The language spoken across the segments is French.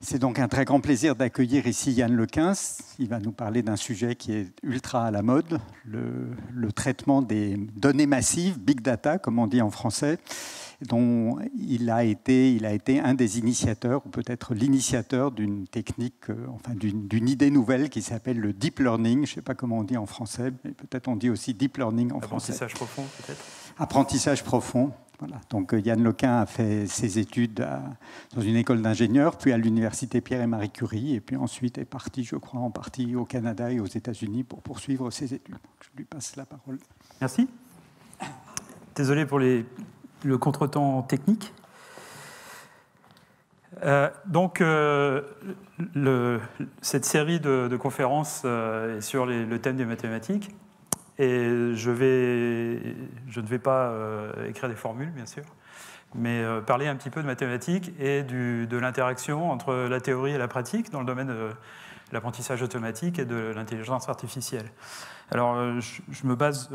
C'est donc un très grand plaisir d'accueillir ici Yann Lequin. Il va nous parler d'un sujet qui est ultra à la mode, le, traitement des données massives, big data, comme on dit en français, dont il a été, il a été un des initiateurs, ou peut-être l'initiateur d'une technique, euh, enfin d'une idée nouvelle qui s'appelle le deep learning. Je ne sais pas comment on dit en français, mais peut-être on dit aussi deep learning en français. Apprentissage profond, peut-être Apprentissage profond, donc euh, Yann Lequin a fait ses études dans une école d'ingénieurs, puis à l'université Pierre et Marie Curie, et puis ensuite est parti, je crois, en partie au Canada et aux États-Unis pour poursuivre ses études. je lui passe la parole. Merci. Désolé pour le contretemps technique. Euh, donc, euh, cette série de, conférences est sur le thème des mathématiques. Et je, ne vais pas euh, écrire des formules, bien sûr, mais euh, parler un petit peu de mathématiques et de l'interaction entre la théorie et la pratique dans le domaine de l'apprentissage automatique et de l'intelligence artificielle. Alors, euh, je, me base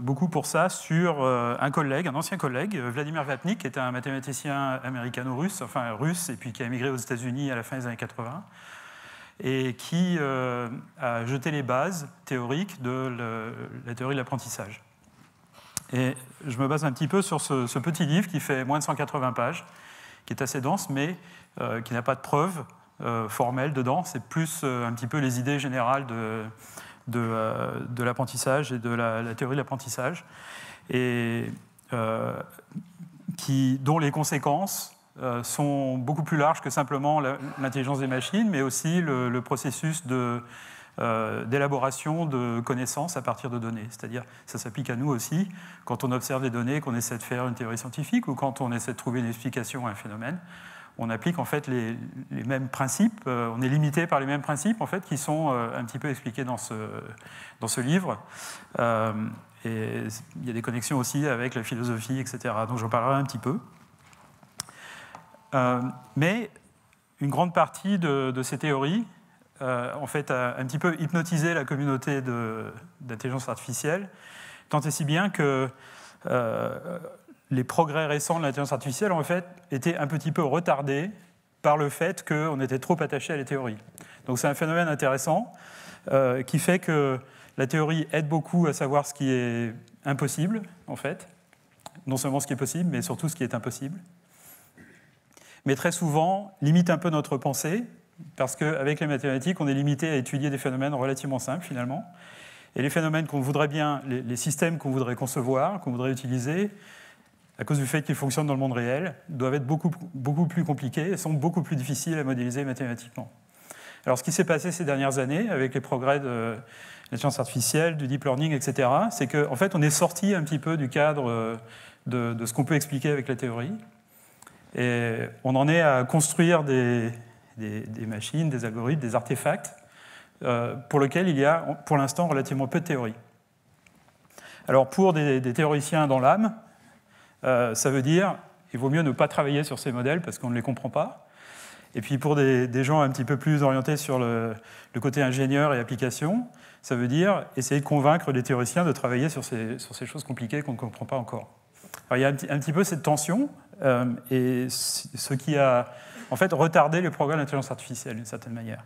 beaucoup pour ça sur un collègue, un ancien collègue, Vladimir Vapnik, qui était un mathématicien américano-russe, enfin russe, et puis qui a émigré aux États-Unis à la fin des années 80, et qui euh, a jeté les bases théoriques de la théorie de l'apprentissage. Et je me base un petit peu sur ce, petit livre qui fait moins de 180 pages, qui est assez dense, mais euh, qui n'a pas de preuves euh, formelles dedans. C'est plus un petit peu les idées générales de, l'apprentissage et de la, la théorie de l'apprentissage, et qui, dont les conséquences euh, sont beaucoup plus larges que simplement l'intelligence des machines, mais aussi le, processus euh, d'élaboration de, connaissances à partir de données. C'est-à-dire, ça s'applique à nous aussi, quand on observe des données, qu'on essaie de faire une théorie scientifique ou quand on essaie de trouver une explication à un phénomène on applique en fait les, mêmes principes, euh, on est limité par les mêmes principes en fait qui sont un petit peu expliqués dans ce, dans ce livre. et il y a des connexions aussi avec la philosophie, etc. Donc j'en parlerai un petit peu. Euh, mais une grande partie de, ces théories, euh, en fait, a un petit peu hypnotisé la communauté d'intelligence artificielle, tant et si bien que euh, les progrès récents de l'intelligence artificielle, en fait, étaient un petit peu retardés par le fait qu'on était trop attaché à les théories. Donc c'est un phénomène intéressant qui fait que la théorie aide beaucoup à savoir ce qui est impossible, en fait, non seulement ce qui est possible, mais surtout ce qui est impossible mais très souvent limite un peu notre pensée, parce qu'avec les mathématiques, on est limité à étudier des phénomènes relativement simples finalement. Et les phénomènes qu'on voudrait bien, les, systèmes qu'on voudrait concevoir, qu'on voudrait utiliser, à cause du fait qu'ils fonctionnent dans le monde réel, doivent être beaucoup, beaucoup plus compliqués et sont beaucoup plus difficiles à modéliser mathématiquement. Alors ce qui s'est passé ces dernières années avec les progrès de la science artificielle, du deep learning, etc., c'est qu'en fait on est sorti un petit peu du cadre euh, de ce qu'on peut expliquer avec la théorie et on en est à construire des, machines, des algorithmes, des artefacts, euh, pour lesquels il y a pour l'instant relativement peu de théorie. Alors pour des, théoriciens dans l'âme, euh, ça veut dire il vaut mieux ne pas travailler sur ces modèles parce qu'on ne les comprend pas. Et puis pour des, gens un petit peu plus orientés sur le, côté ingénieur et application, ça veut dire essayer de convaincre des théoriciens de travailler sur ces, choses compliquées qu'on ne comprend pas encore. Alors il y a un petit peu cette tension euh, et ce qui a en fait retardé le progrès de l'intelligence artificielle d'une certaine manière.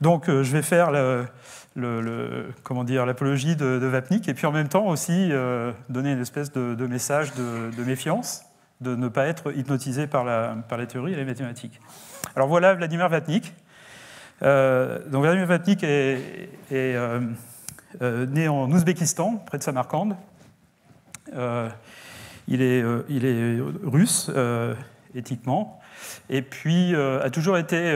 Donc euh, je vais faire le, comment dire l'apologie de, Vapnik et puis en même temps aussi euh, donner une espèce de, message de, méfiance, de ne pas être hypnotisé par la, par les théories et les mathématiques. Alors voilà Vladimir Vapnik. donc Vladimir Vapnik est, né en Ouzbékistan, près de Samarkand. Il est, euh, euh, russe, éthiquement, euh, et puis a toujours été...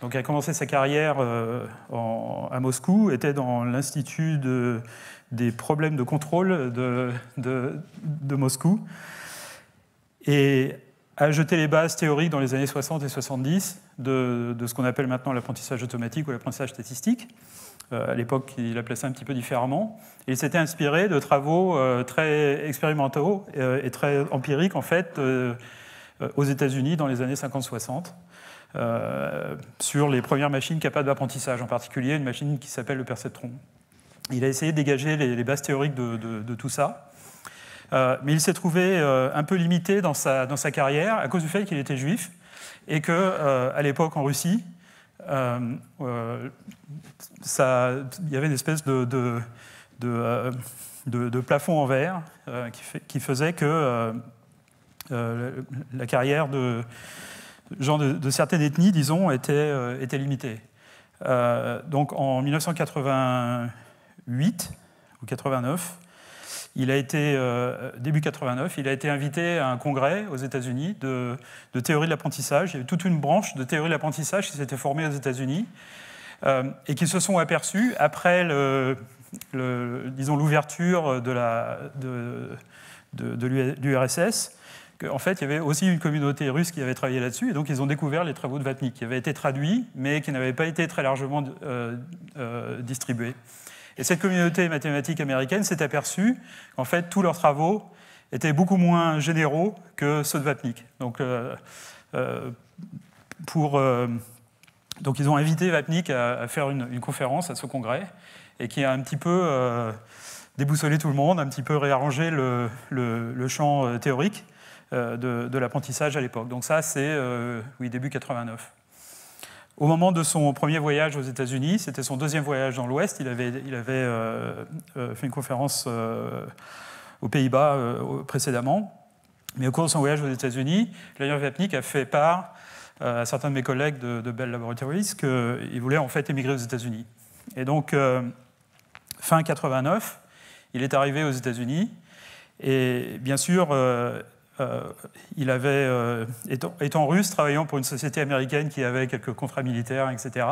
Donc, il a commencé sa carrière à Moscou, était dans l'Institut des problèmes de contrôle de, Moscou et a jeté les bases théoriques dans les années 60 et 70 de, ce qu'on appelle maintenant l'apprentissage automatique ou l'apprentissage statistique. Euh, à l'époque il appelait ça un petit peu différemment. il s'était inspiré de travaux euh, très expérimentaux euh, et très empiriques en fait aux États-Unis dans les années 50-60. sur les premières machines capables d'apprentissage, en particulier une machine qui s'appelle le perceptron. Il a essayé de dégager les, bases théoriques de, tout ça, mais il s'est trouvé un peu limité dans sa, dans sa, carrière à cause du fait qu'il était juif et que, à l'époque en Russie, euh, euh, il y avait une espèce de, euh, plafond en verre qui, faisait que la, carrière de, gens de, certaines ethnies, disons, était, était limitée. donc en 1988 ou 89, il a été, euh, début 89, il a été invité à un congrès aux États-Unis de, théorie de l'apprentissage. Il y a toute une branche de théorie de l'apprentissage qui s'était formée aux États-Unis euh, et qui se sont aperçus, après disons l'ouverture de l'URSS, qu'en fait, il y avait aussi une communauté russe qui avait travaillé là-dessus, et donc ils ont découvert les travaux de Vatnik, qui avaient été traduits, mais qui n'avaient pas été très largement euh, distribués. Et cette communauté mathématique américaine s'est aperçue qu'en fait, tous leurs travaux étaient beaucoup moins généraux que ceux de Vapnik. Donc, euh, euh, euh, ils ont invité Vapnik à, faire une, conférence à ce congrès, et qui a un petit peu déboussolé tout le monde, un petit peu réarrangé le, champ théorique de, l'apprentissage à l'époque. Donc ça, c'est début 89 au moment de son premier voyage aux États-Unis, c'était son deuxième voyage dans l'Ouest, il avait, euh, euh, fait une conférence euh, aux Pays-Bas précédemment, mais au cours de son voyage aux États-Unis, Lionel Vapnik a fait part à certains de mes collègues de, de Bell Laboratories qu'il voulait en fait émigrer aux États-Unis. Et donc, fin 89, il est arrivé aux États-Unis, et bien sûr, euh, il avait, euh, étant, russe, travaillant pour une société américaine qui avait quelques contrats militaires, etc.,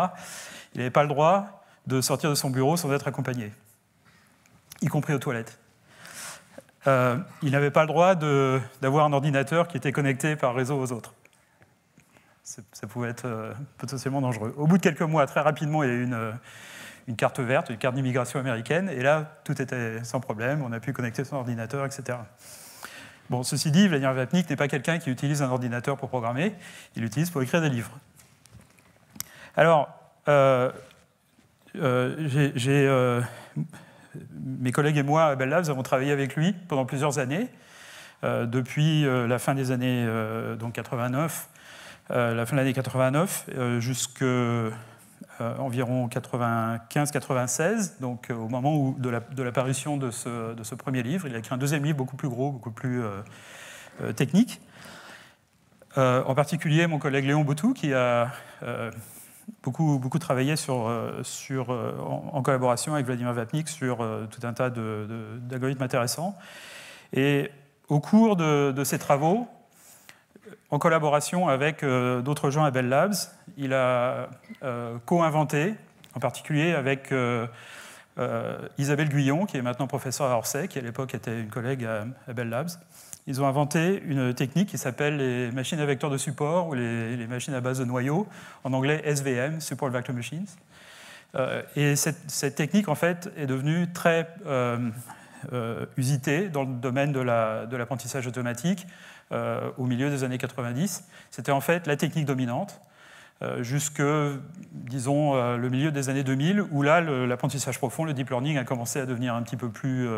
il n'avait pas le droit de sortir de son bureau sans être accompagné, y compris aux toilettes. Euh, il n'avait pas le droit d'avoir un ordinateur qui était connecté par réseau aux autres. Ça pouvait être potentiellement dangereux. Au bout de quelques mois, très rapidement, il y a eu une carte verte, une carte d'immigration américaine, et là, tout était sans problème, on a pu connecter son ordinateur, etc. Bon, ceci dit, Vladimir Vapnik n'est pas quelqu'un qui utilise un ordinateur pour programmer, il l'utilise pour écrire des livres. Alors, euh, euh, euh, mes collègues et moi à Bell Labs avons travaillé avec lui pendant plusieurs années, depuis la fin des années 89, la fin de l'année 89, jusqu'à euh, environ 95-96, donc euh, au moment où, de, la, de de ce, de ce, premier livre. Il a écrit un deuxième livre beaucoup plus gros, beaucoup plus euh, technique. en particulier mon collègue Léon Boutou, qui a beaucoup, beaucoup travaillé sur, sur, en, collaboration avec Vladimir Vapnik sur tout un tas d'algorithmes intéressants. Et au cours de, de ces travaux, en collaboration avec euh, d'autres gens à Bell Labs. Il a euh, co-inventé, en particulier avec euh, Isabelle Guyon, qui est maintenant professeure à Orsay, qui à l'époque était une collègue à, Bell Labs. Ils ont inventé une technique qui s'appelle les machines à vecteurs de support ou les, machines à base de noyaux, en anglais SVM, Support Vector Machines. et cette, technique, en fait, est devenue très usitée dans le domaine de l'apprentissage automatique euh, au milieu des années 90. C'était en fait la technique dominante euh, jusque, disons, euh, le milieu des années 2000, où là, l'apprentissage profond, le deep learning, a commencé à devenir un petit peu plus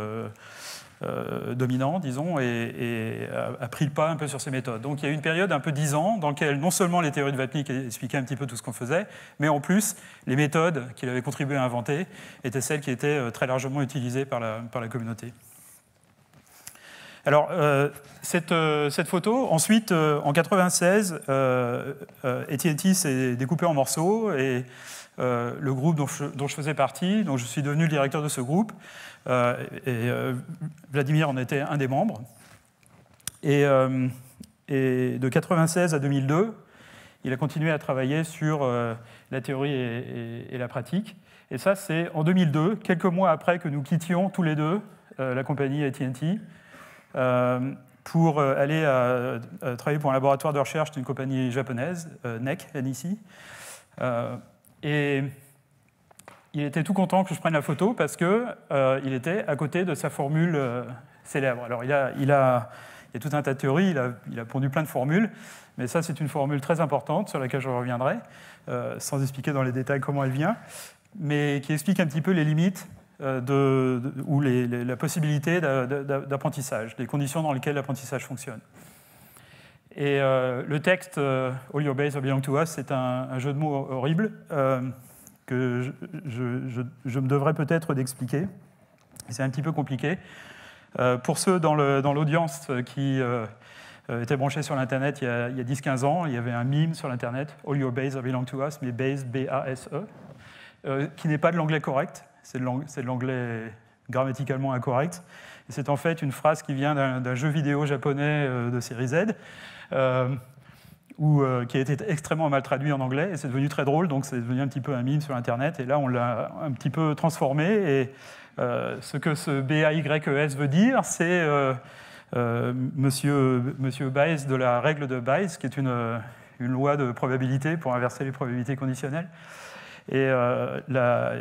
dominant, disons, et, a, pris le pas un peu sur ces méthodes. Donc il y a eu une période, un peu dix ans, dans laquelle non seulement les théories de Vapnik expliquaient un petit peu tout ce qu'on faisait, mais en plus, les méthodes qu'il avait contribué à inventer étaient celles qui étaient très largement utilisées par la, par la communauté. Alors, euh, euh, cette, photo, ensuite, euh, en 96, AT&T s'est découpé en morceaux et le groupe dont je, faisais partie, donc je suis devenu le directeur de ce groupe et Vladimir en était un des membres. Et, de 96 à 2002, il a continué à travailler sur la théorie et, et la pratique. Et ça, c'est en 2002, quelques mois après que nous quittions tous les deux la compagnie AT&T. Euh, pour euh, aller euh, travailler pour un laboratoire de recherche d'une compagnie japonaise, NEC, NEC, et il était tout content que je prenne la photo parce qu'il il était à côté de sa formule célèbre. Alors il a, il, a, il a tout un tas de théories, il a, il a pondu plein de formules, mais ça c'est une formule très importante sur laquelle je reviendrai, sans expliquer dans les détails comment elle vient, mais qui explique un petit peu les limites euh, de, ou la possibilité d'apprentissage, les conditions dans lesquelles l'apprentissage fonctionne. Et euh, le texte euh, All Your Base Are Belong to Us, c'est un, jeu de mots horrible que je, me devrais peut-être d'expliquer. C'est un petit peu compliqué. pour ceux dans l'audience dans qui étaient branchés sur l'Internet il y a, a 10-15 ans, il y avait un mime sur l'Internet, All Your Base Are Belong to Us, mais Base, B-A-S-E, qui n'est pas de l'anglais correct c'est de l'anglais grammaticalement incorrect. C'est en fait une phrase qui vient d'un jeu vidéo japonais euh, de série Z, euh, euh, qui a été extrêmement mal traduit en anglais, et c'est devenu très drôle, donc c'est devenu un petit peu un mime sur Internet, et là on l'a un petit peu transformé, et euh, ce que ce e s veut dire, c'est euh, monsieur, monsieur Bayes de la règle de Bayes, qui est une loi de probabilité pour inverser les probabilités conditionnelles. Et euh,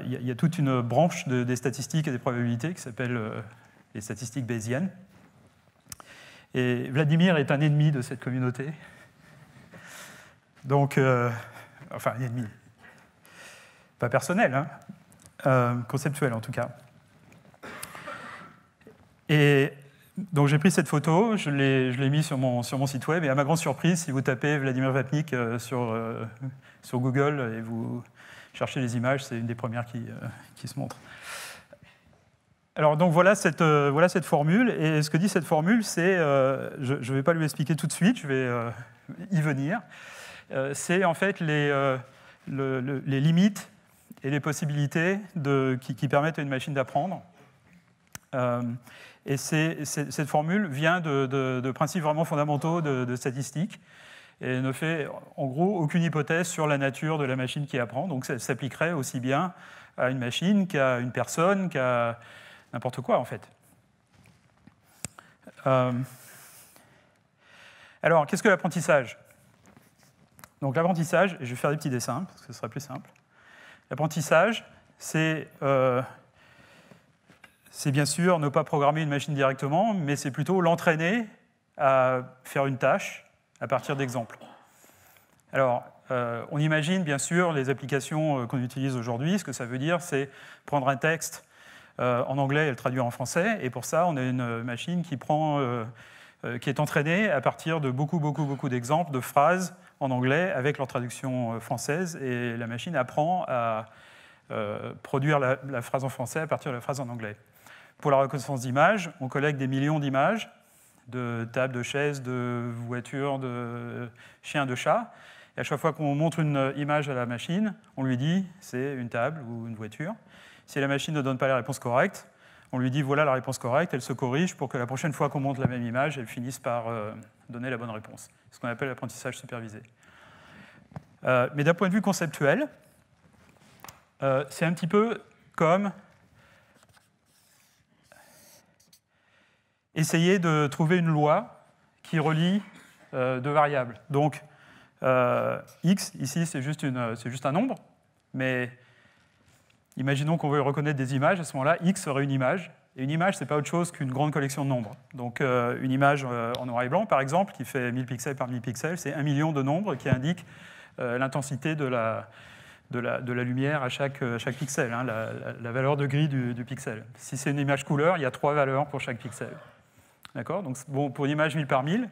il y, a toute une branche des statistiques et des probabilités qui s'appelle euh, les statistiques bayésiennes. Et Vladimir est un ennemi de cette communauté. Donc, euh, enfin, un ennemi. Pas personnel, hein. conceptuel en tout cas. Et donc j'ai pris cette photo, je l'ai mis sur mon, sur mon site web, et à ma grande surprise, si vous tapez Vladimir Vapnik sur, sur Google et vous, chercher les images, c'est une des premières qui, euh, qui se montre. Alors donc voilà cette, euh, voilà cette formule, et ce que dit cette formule, c'est, euh, je ne vais pas lui expliquer tout de suite, je vais y venir, c'est en fait les, les limites et les possibilités de, qui, permettent à une machine d'apprendre. et c'est cette formule vient de, de, de principes vraiment fondamentaux de, statistiques et ne fait en gros aucune hypothèse sur la nature de la machine qui apprend. Donc ça s'appliquerait aussi bien à une machine qu'à une personne, qu'à n'importe quoi en fait. Euh, alors, qu'est-ce que l'apprentissage Donc l'apprentissage, et je vais faire des petits dessins, parce que ce sera plus simple. L'apprentissage, euh, c'est bien sûr ne pas programmer une machine directement, mais c'est plutôt l'entraîner à faire une tâche à partir d'exemples. Alors, euh, on imagine bien sûr les applications euh, qu'on utilise aujourd'hui. Ce que ça veut dire, c'est prendre un texte euh, en anglais et le traduire en français. Et pour ça, on a une machine qui, prend, qui est entraînée à partir de beaucoup, beaucoup, beaucoup d'exemples de phrases en anglais avec leur traduction française. Et la machine apprend à produire la, la phrase en français à partir de la phrase en anglais. Pour la reconnaissance d'images, on collecte des millions d'images de table, de chaise, de voiture, de chien, de chat. Et à chaque fois qu'on montre une image à la machine, on lui dit c'est une table ou une voiture. Si la machine ne donne pas la réponse correcte, on lui dit voilà la réponse correcte, elle se corrige pour que la prochaine fois qu'on montre la même image, elle finisse par euh, donner la bonne réponse. ce qu'on appelle l'apprentissage supervisé. Euh, mais d'un point de vue conceptuel, euh, c'est un petit peu comme essayer de trouver une loi qui relie euh, deux variables. Donc, euh, x, ici, c'est juste, juste un nombre, mais imaginons qu'on veut reconnaître des images, à ce moment-là, x serait une image, et une image, ce n'est pas autre chose qu'une grande collection de nombres. Donc, euh, une image en noir et blanc, par exemple, qui fait 1000 pixels par 1000 pixels, c'est un million de nombres qui indiquent l'intensité de la, lumière à chaque, pixel, hein, la, valeur de gris du pixel. Si c'est une image couleur, il y a trois valeurs pour chaque pixel. D'accord Donc, bon, pour une image 1000 par 1000,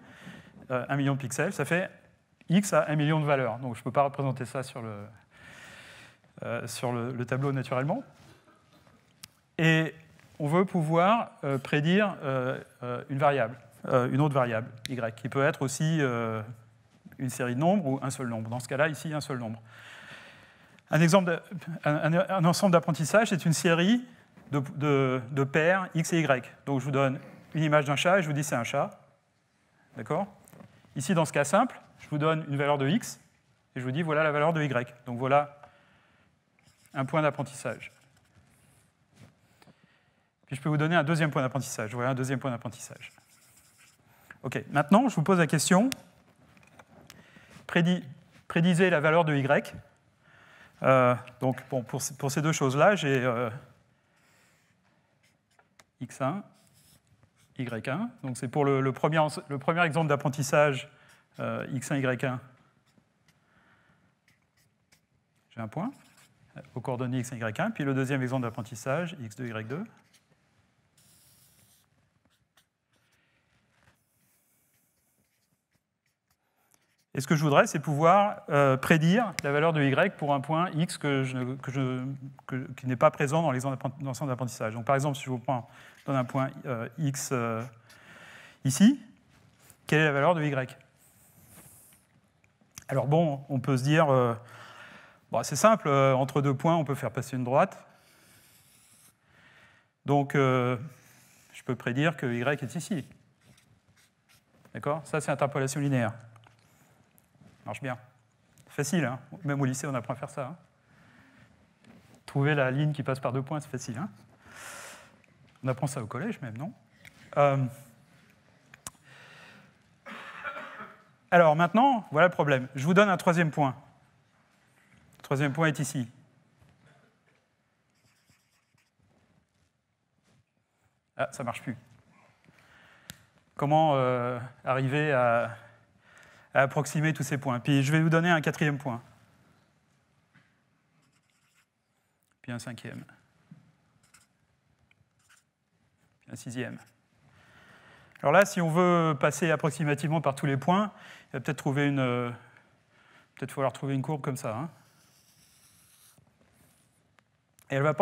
euh, un 1 million de pixels, ça fait x à 1 million de valeurs. Donc, je ne peux pas représenter ça sur le, euh, sur le, tableau naturellement. Et on veut pouvoir euh, prédire une variable, une autre variable, y, qui peut être aussi une série de nombres ou un seul nombre. Dans ce cas-là, ici, un seul nombre. Un, exemple ensemble d'apprentissage, c'est une série de, de paires x et y. Donc, je vous donne une image d'un chat et je vous dis c'est un chat. D'accord Ici, dans ce cas simple, je vous donne une valeur de x et je vous dis voilà la valeur de y. Donc voilà un point d'apprentissage. Puis je peux vous donner un deuxième point d'apprentissage. Voilà un deuxième point d'apprentissage. OK, maintenant, je vous pose la question prédisez la valeur de y. Euh, donc pour, ces deux choses-là, j'ai euh, x1 y1. Donc c'est pour le, premier, le, premier, exemple d'apprentissage euh, X1, Y1. J'ai un point euh, aux coordonnées X1, Y1. Puis le deuxième exemple d'apprentissage X2, Y2. Et ce que je voudrais, c'est pouvoir euh, prédire la valeur de y pour un point x que je, je, qui n'est pas présent dans l'ensemble d'apprentissage. Donc par exemple, si je vous prends dans un point euh, x euh, ici, quelle est la valeur de y Alors bon, on peut se dire, euh, c'est simple, entre deux points, on peut faire passer une droite. Donc, je peux prédire que y est ici. D'accord Ça, c'est interpolation linéaire. marche bien. Facile, hein même au lycée, on apprend à faire ça. Hein. trouver la ligne qui passe par deux points, c'est facile. Hein. On apprend ça au collège même, non euh, Alors maintenant, voilà le problème. Je vous donne un troisième point. Le troisième point est ici. Ah, ça ne marche plus. Comment euh, arriver à, à approximer tous ces points Puis je vais vous donner un quatrième point. Puis un cinquième. sixième. Alors là, si on veut passer approximativement par tous les points, il va peut-être trouver une, peut-être falloir trouver une courbe comme ça. Hein. Et elle ne va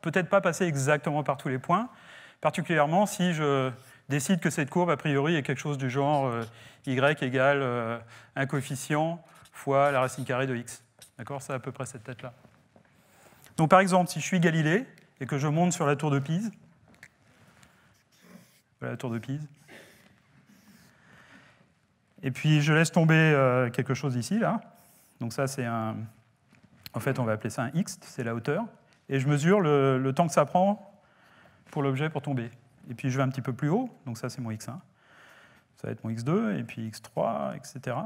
peut-être pas passer exactement par tous les points, particulièrement si je décide que cette courbe, a priori, est quelque chose du genre euh, y égale euh, un coefficient fois la racine carrée de x. D'accord C'est à peu près cette tête-là. Donc par exemple, si je suis Galilée et que je monte sur la tour de Pise, la tour de Pise. Et puis je laisse tomber euh, quelque chose ici, là. Donc ça, c'est un... En fait, on va appeler ça un X, c'est la hauteur. Et je mesure le, temps que ça prend pour l'objet pour tomber. Et puis je vais un petit peu plus haut, donc ça c'est mon X1. Ça va être mon X2, et puis X3, etc.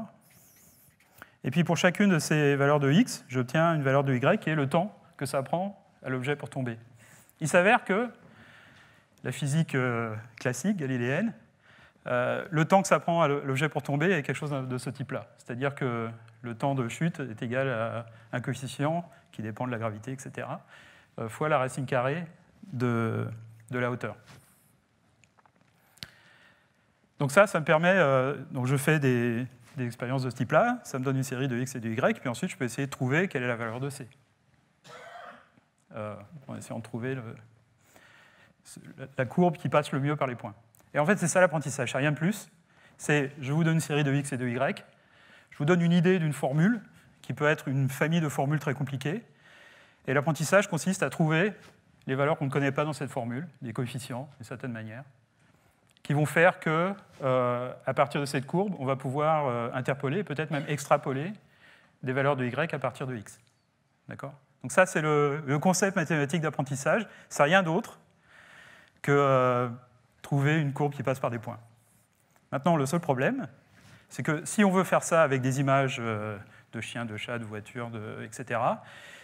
Et puis pour chacune de ces valeurs de X, j'obtiens une valeur de Y qui est le temps que ça prend à l'objet pour tomber. Il s'avère que la physique euh, classique galiléenne, euh, le temps que ça prend à l'objet pour tomber est quelque chose de ce type-là. C'est-à-dire que le temps de chute est égal à un coefficient qui dépend de la gravité, etc., euh, fois la racine carrée de, la hauteur. Donc ça, ça me permet, donc je fais des, expériences de ce type-là, ça me donne une série de x et de y, puis ensuite je peux essayer de trouver quelle est la valeur de c. en essayant de trouver le, la courbe qui passe le mieux par les points. Et en fait, c'est ça l'apprentissage, rien de plus. C'est, je vous donne une série de x et de y, je vous donne une idée d'une formule, qui peut être une famille de formules très compliquées, et l'apprentissage consiste à trouver les valeurs qu'on ne connaît pas dans cette formule, des coefficients, d'une certaine manière, qui vont faire que, euh, à partir de cette courbe, on va pouvoir euh, interpoler, peut-être même extrapoler, des valeurs de y à partir de x. D'accord Donc ça, c'est le, le, concept mathématique d'apprentissage. C'est rien d'autre que euh, trouver une courbe qui passe par des points. Maintenant, le seul problème, c'est que si on veut faire ça avec des images euh, de chiens, de chats, de voitures, de, etc.,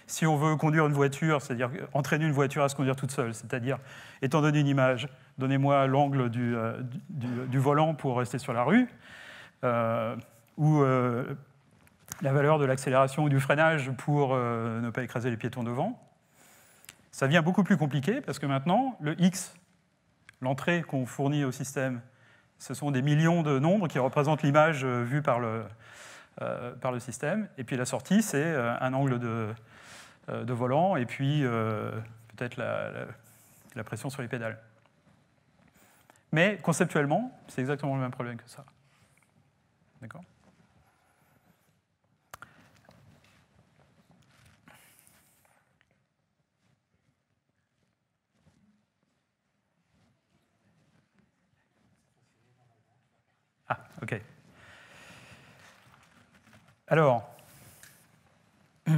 si on veut conduire une voiture, c'est-à-dire entraîner une voiture à se conduire toute seule, c'est-à-dire, étant donné une image, donnez-moi l'angle du, euh, du, volant pour rester sur la rue, ou la valeur de l'accélération ou du freinage pour ne pas écraser les piétons devant, ça devient beaucoup plus compliqué parce que maintenant, le X l'entrée qu'on fournit au système. Ce sont des millions de nombres qui représentent l'image euh, vue par le, euh, par le système. Et puis la sortie, c'est euh, un angle de, de, volant et puis peut-être la pression sur les pédales. Mais conceptuellement, c'est exactement le même problème que ça. D'accord OK. Alors,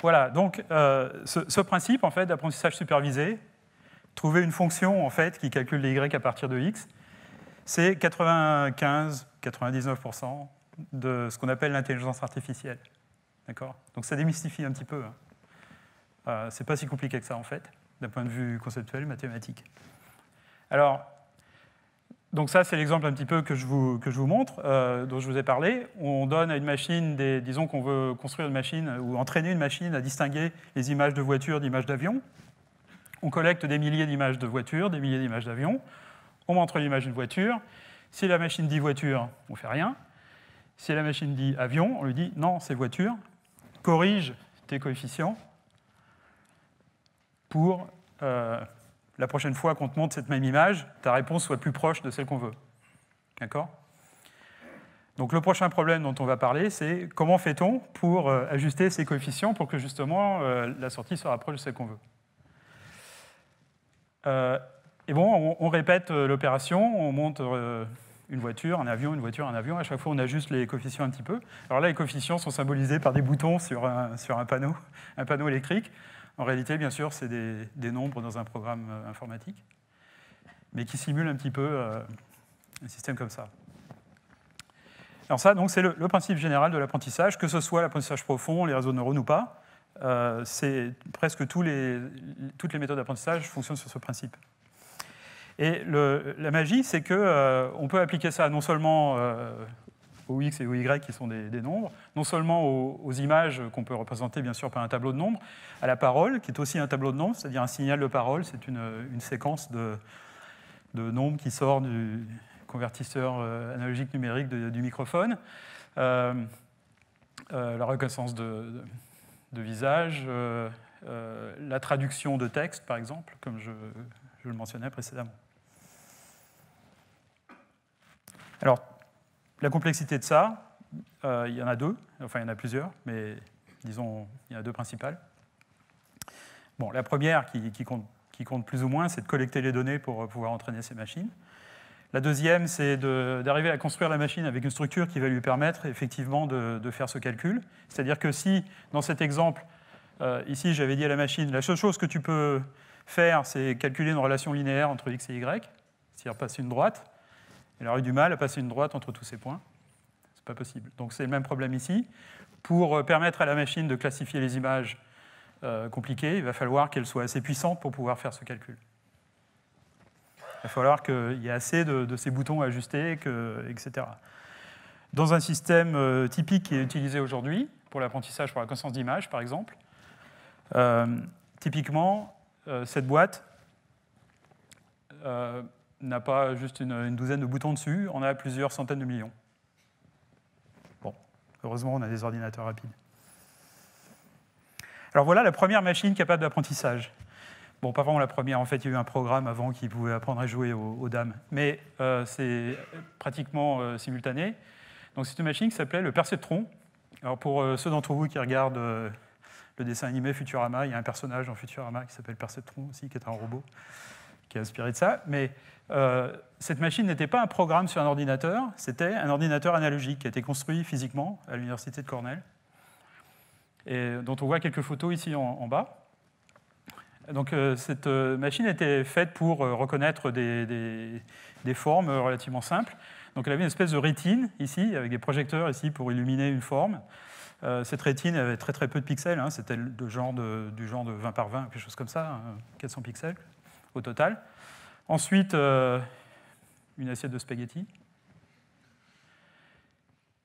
voilà, donc euh, ce, principe en fait, d'apprentissage supervisé, trouver une fonction en fait, qui calcule les y à partir de x, c'est 95-99% de ce qu'on appelle l'intelligence artificielle. D'accord Donc ça démystifie un petit peu. Ce hein. euh, c'est pas si compliqué que ça en fait, d'un point de vue conceptuel, mathématique. Alors, donc ça, c'est l'exemple un petit peu que je vous, que je vous montre, euh, dont je vous ai parlé. On donne à une machine, disons qu'on veut construire une machine ou entraîner une machine à distinguer les images de voitures d'images d'avions. On collecte des milliers d'images de voitures, des milliers d'images d'avions. On montre l'image d'une voiture. Si la machine dit voiture, on ne fait rien. Si la machine dit avion, on lui dit non, c'est voiture. Corrige tes coefficients pour euh, la prochaine fois qu'on te montre cette même image, ta réponse soit plus proche de celle qu'on veut. D'accord Donc le prochain problème dont on va parler, c'est comment fait-on pour euh, ajuster ces coefficients pour que justement euh, la sortie se rapproche de celle qu'on veut. Euh, et bon, on, répète l'opération, on monte une voiture, un avion, une voiture, un avion. À chaque fois, on ajuste les coefficients un petit peu. Alors là, les coefficients sont symbolisés par des boutons sur panneau, un panneau électrique. En réalité, bien sûr, c'est des, nombres dans un programme euh, informatique, mais qui simulent un petit peu euh, un système comme ça. Alors ça, donc, c'est le, principe général de l'apprentissage, que ce soit l'apprentissage profond, les réseaux de neurones ou pas. Euh, c'est presque tous les, toutes les méthodes d'apprentissage fonctionnent sur ce principe. Et la magie, c'est qu'on peut appliquer ça non seulement OX x et OY y qui sont des, nombres, non seulement aux, images qu'on peut représenter bien sûr par un tableau de nombres, à la parole qui est aussi un tableau de nombres, c'est-à-dire un signal de parole, c'est une, séquence de, de, nombres qui sort du convertisseur euh, analogique numérique du microphone, euh, euh, la reconnaissance de, visage, la traduction de texte par exemple, comme je, je le mentionnais précédemment. Alors, la complexité de ça, euh, il y en a deux, enfin il y en a plusieurs, mais disons, il y en a deux principales. Bon, la première qui, compte, plus ou moins, c'est de collecter les données pour euh, pouvoir entraîner ces machines. La deuxième, c'est d'arriver à construire la machine avec une structure qui va lui permettre effectivement de, faire ce calcul. C'est-à-dire que si, dans cet exemple, euh, ici j'avais dit à la machine, la seule chose que tu peux faire, c'est calculer une relation linéaire entre x et y, c'est-à-dire passer une droite, elle aurait eu du mal à passer une droite entre tous ces points. Ce n'est pas possible. Donc c'est le même problème ici. Pour euh, permettre à la machine de classifier les images euh, compliquées, il va falloir qu'elle soit assez puissante pour pouvoir faire ce calcul. Il va falloir qu'il y ait assez de, ces boutons à ajuster, etc. Dans un système euh, typique qui est utilisé aujourd'hui, pour l'apprentissage pour la conscience d'image, par exemple, typiquement, cette boîte, n'a pas juste une, douzaine de boutons dessus, on a plusieurs centaines de millions. Bon, heureusement, on a des ordinateurs rapides. Alors voilà la première machine capable d'apprentissage. Bon, pas vraiment la première, en fait, il y a eu un programme avant qui pouvait apprendre à jouer aux, dames, mais euh, c'est pratiquement euh, simultané. Donc c'est une machine qui s'appelait le perceptron. Alors pour euh, ceux d'entre vous qui regardent le dessin animé Futurama, il y a un personnage dans Futurama qui s'appelle Perceptron aussi, qui est un robot qui est inspiré de ça, mais euh, cette machine n'était pas un programme sur un ordinateur, c'était un ordinateur analogique qui a été construit physiquement à l'université de Cornell, et dont on voit quelques photos ici en, bas. Donc euh, cette euh, machine était faite pour reconnaître des, formes relativement simples. Donc elle avait une espèce de rétine ici, avec des projecteurs ici pour illuminer une forme. cette rétine avait très très peu de pixels, hein. c'était de, du genre de 20 par 20, quelque chose comme ça, 400 hein, pixels, au total. Ensuite, euh, une assiette de spaghetti.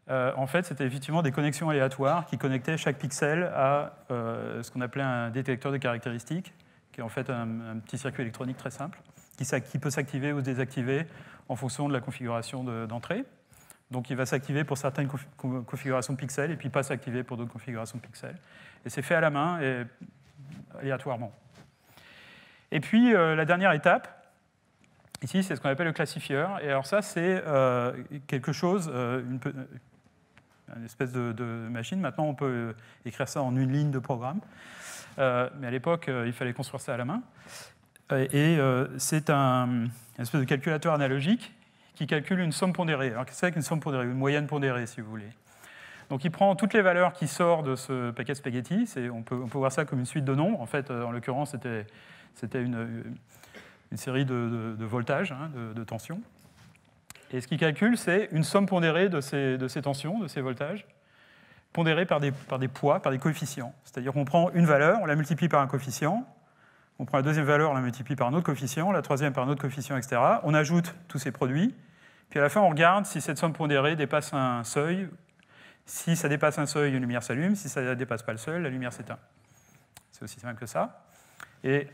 Euh, en fait, c'était effectivement des connexions aléatoires qui connectaient chaque pixel à euh, ce qu'on appelait un détecteur de caractéristiques, qui est en fait un, petit circuit électronique très simple, qui, peut s'activer ou se désactiver en fonction de la configuration d'entrée. donc il va s'activer pour certaines configurations de pixels et puis pas s'activer pour d'autres configurations de pixels. Et c'est fait à la main et aléatoirement. Et puis euh, la dernière étape, ici, c'est ce qu'on appelle le classifieur. Et alors ça, c'est euh, quelque chose, euh, une, espèce de, machine. Maintenant, on peut écrire ça en une ligne de programme. mais à l'époque, il fallait construire ça à la main. Et, c'est un, espèce de calculateur analogique qui calcule une somme pondérée. Alors, qu'est-ce qu'une somme pondérée Une moyenne pondérée, si vous voulez. Donc, il prend toutes les valeurs qui sortent de ce paquet spaghetti. on peut voir ça comme une suite de nombres. En fait, en l'occurrence, c'était c'était une, série de, voltages, hein, de, tensions. Et ce qu'il calcule, c'est une somme pondérée de ces, de ces, tensions, de ces voltages, pondérée par des, par des poids, par des coefficients. C'est-à-dire qu'on prend une valeur, on la multiplie par un coefficient, on prend la deuxième valeur, on la multiplie par un autre coefficient, la troisième par un autre coefficient, etc. On ajoute tous ces produits, puis à la fin, on regarde si cette somme pondérée dépasse un seuil. Si ça dépasse un seuil, une lumière s'allume. Si ça ne dépasse pas le seuil, la lumière s'éteint. C'est aussi simple que ça. Et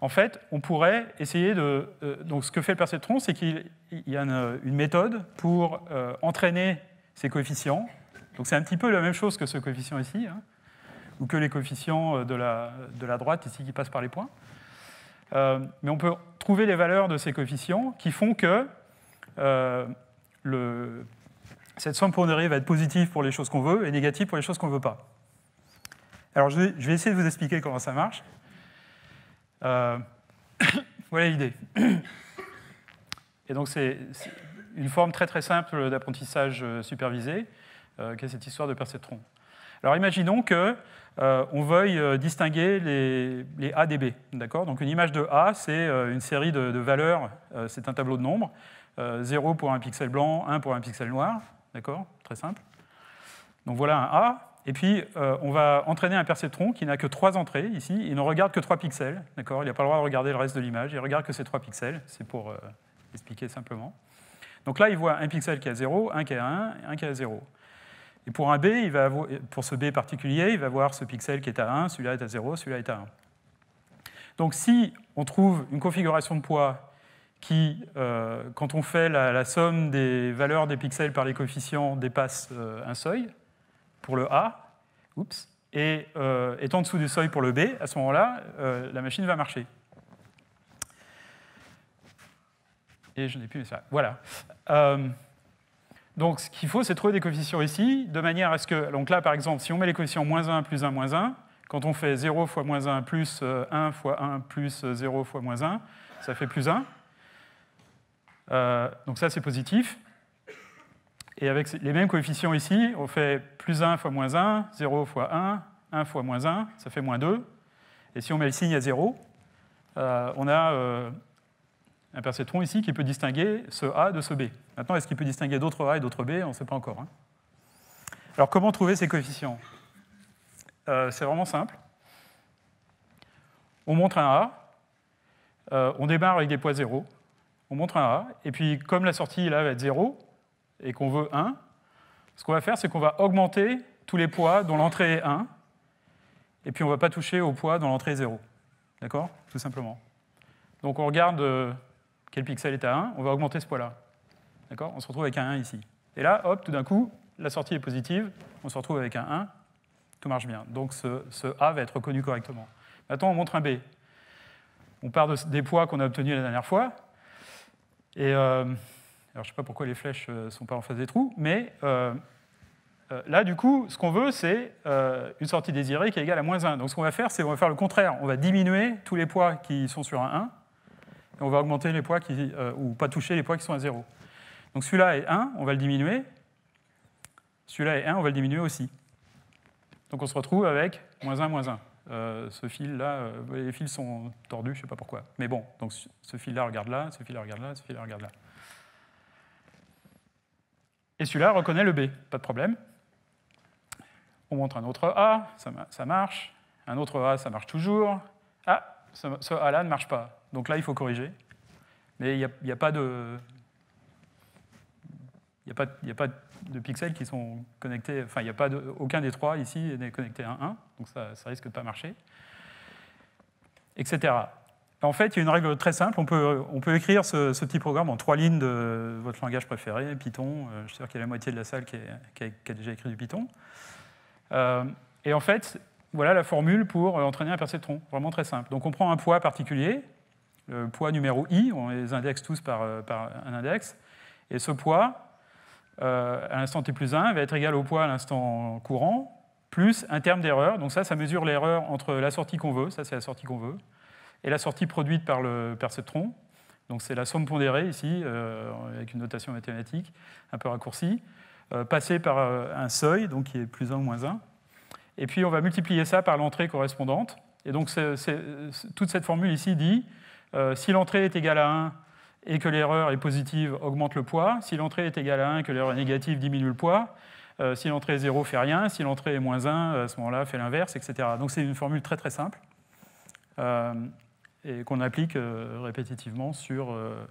en fait, on pourrait essayer de... Euh, donc ce que fait le perceptron, c'est qu'il y a une, méthode pour euh, entraîner ces coefficients. Donc c'est un petit peu la même chose que ce coefficient ici, hein, ou que les coefficients euh, de la, droite ici qui passent par les points. mais on peut trouver les valeurs de ces coefficients qui font que le, cette somme pondérée va être positive pour les choses qu'on veut et négative pour les choses qu'on ne veut pas. Alors je vais essayer de vous expliquer comment ça marche. Euh, voilà l'idée. Et donc c'est une forme très très simple d'apprentissage euh, supervisé, euh, qu'est cette histoire de perceptron. Alors imaginons que euh, on veuille distinguer les, A des B, d'accord Donc une image de A, c'est une série de, valeurs, c'est un tableau de nombres, 0 pour un pixel blanc, 1 pour un pixel noir, d'accord Très simple. Donc voilà un A, et puis, euh, on va entraîner un perceptron qui n'a que trois entrées ici. Il ne regarde que trois pixels. Il n'a pas le droit de regarder le reste de l'image. Il regarde que ces trois pixels. C'est pour euh, expliquer simplement. Donc là, il voit un pixel qui est à 0, un qui est à 1, un qui est à 0. Et pour un B, il va pour ce B particulier, il va voir ce pixel qui est à 1, celui-là est à 0, celui-là est à 1. Donc si on trouve une configuration de poids qui, euh, quand on fait la, somme des valeurs des pixels par les coefficients, dépasse un seuil, pour le A, oups, et euh, est en dessous du seuil pour le B, à ce moment-là, euh, la machine va marcher. Et je n'ai plus ça. Voilà. Euh, donc ce qu'il faut, c'est trouver des coefficients ici, de manière à ce que, donc là par exemple, si on met les coefficients moins 1, plus 1, moins 1, quand on fait 0 fois moins 1 plus 1 euh, fois 1 plus 0 fois moins 1, ça fait plus 1. donc ça, c'est positif. Et avec les mêmes coefficients ici, on fait plus 1 fois moins 1, 0 fois 1, 1 fois moins 1, ça fait moins 2. Et si on met le signe à 0, euh, on a euh, un perceptron ici qui peut distinguer ce A de ce B. Maintenant, est-ce qu'il peut distinguer d'autres A et d'autres B On ne sait pas encore. Hein. Alors, comment trouver ces coefficients euh, C'est vraiment simple. On montre un A, on démarre avec des poids 0, on montre un A, et puis comme la sortie là va être 0, et qu'on veut 1, ce qu'on va faire, c'est qu'on va augmenter tous les poids dont l'entrée est 1, et puis on ne va pas toucher au poids dont l'entrée est 0. D'accord Tout simplement. Donc on regarde euh, quel pixel est à 1, on va augmenter ce poids-là. D'accord On se retrouve avec un 1 ici. Et là, hop, tout d'un coup, la sortie est positive, on se retrouve avec un 1, tout marche bien. Donc ce, A va être reconnu correctement. Maintenant, on montre un B. On part de, des poids qu'on a obtenus la dernière fois, et euh, alors, je ne sais pas pourquoi les flèches ne euh, sont pas en face des trous, mais euh, euh, là, du coup, ce qu'on veut, c'est une sortie désirée qui est égale à moins 1. Donc, ce qu'on va faire, c'est on va faire le contraire. On va diminuer tous les poids qui sont sur un 1, et on va augmenter les poids qui, ou pas toucher les poids qui sont à 0. Donc, celui-là est 1, on va le diminuer. Celui-là est 1, on va le diminuer aussi. Donc, on se retrouve avec moins 1, moins 1. ce fil-là, les fils sont tordus, je ne sais pas pourquoi. Mais bon, donc ce fil-là regarde là, ce fil-là regarde là, ce fil-là regarde là. Et celui-là reconnaît le B, pas de problème. On montre un autre A, ça, marche. Un autre A, ça marche toujours. Ah, ce, A-là ne marche pas. Donc là, il faut corriger. Mais il n'y a, pas de... pixels qui sont connectés, enfin, il n'y a pas de, aucun des trois ici n'est connecté à 1, donc ça, ça risque de ne pas marcher, etc. En fait, il y a une règle très simple. On peut, écrire ce, petit programme en trois lignes de votre langage préféré, Python. Euh, je suis qu'il y a la moitié de la salle qui, a, déjà écrit du Python. Euh, et en fait, voilà la formule pour euh, entraîner un perceptron. Vraiment très simple. Donc on prend un poids particulier, le poids numéro i, on les indexe tous par, un index. Et ce poids, à l'instant t plus 1, va être égal au poids à l'instant courant, plus un terme d'erreur. Donc ça, ça mesure l'erreur entre la sortie qu'on veut, ça c'est la sortie qu'on veut, et la sortie produite par le perceptron. Donc c'est la somme pondérée ici, euh, avec une notation mathématique un peu raccourcie, euh, passée par euh, un seuil, donc qui est plus 1 ou moins 1. Et puis on va multiplier ça par l'entrée correspondante. Et donc toute cette formule ici dit, si l'entrée est égale à 1 et que l'erreur est positive, augmente le poids. Si l'entrée est égale à 1 et que l'erreur est négative, diminue le poids. si l'entrée est 0, fait rien. Si l'entrée est moins 1, à ce moment-là, fait l'inverse, etc. Donc c'est une formule très très simple et qu'on applique euh, répétitivement sur euh,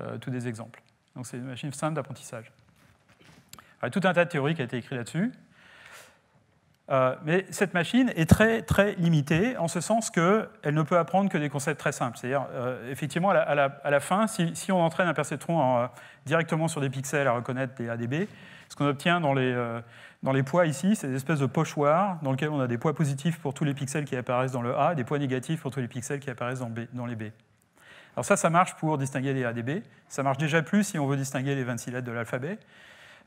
euh, tous des exemples. Donc c'est une machine simple d'apprentissage. Tout un tas de théories qui a été écrit là-dessus. mais cette machine est très très limitée en ce sens qu'elle ne peut apprendre que des concepts très simples. C'est-à-dire, effectivement, à la, fin, si, on entraîne un perceptron directement sur des pixels à reconnaître des ADB, ce qu'on obtient dans les, dans les poids ici, c'est des espèces de pochoirs dans lesquels on a des poids positifs pour tous les pixels qui apparaissent dans le A, et des poids négatifs pour tous les pixels qui apparaissent dans, dans les B. Alors ça, ça marche pour distinguer les A des B. Ça marche déjà plus si on veut distinguer les 26 lettres de l'alphabet,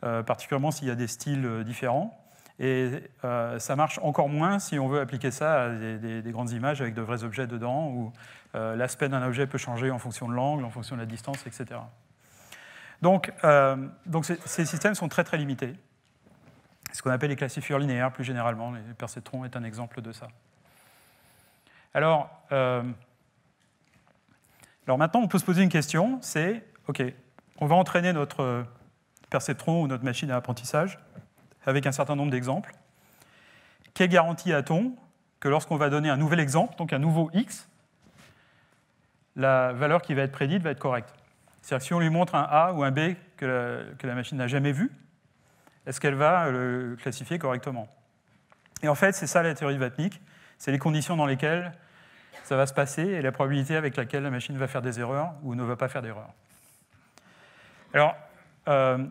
euh, particulièrement s'il y a des styles euh, différents. Et euh, ça marche encore moins si on veut appliquer ça à des, grandes images avec de vrais objets dedans, où l'aspect d'un objet peut changer en fonction de l'angle, en fonction de la distance, etc. Donc, donc ces systèmes sont très très limités ce qu'on appelle les classifieurs linéaires plus généralement. Les perceptrons est un exemple de ça. Alors, euh, alors maintenant, on peut se poser une question, c'est, OK, on va entraîner notre perceptron ou notre machine à apprentissage avec un certain nombre d'exemples. Quelle garantie a-t-on que lorsqu'on va donner un nouvel exemple, donc un nouveau x, la valeur qui va être prédite va être correcte C'est-à-dire que si on lui montre un a ou un b que la machine n'a jamais vu, est-ce qu'elle va euh, le classifier correctement Et en fait, c'est ça la théorie de Vatnik, c'est les conditions dans lesquelles ça va se passer et la probabilité avec laquelle la machine va faire des erreurs ou ne va pas faire d'erreurs. Alors, euh,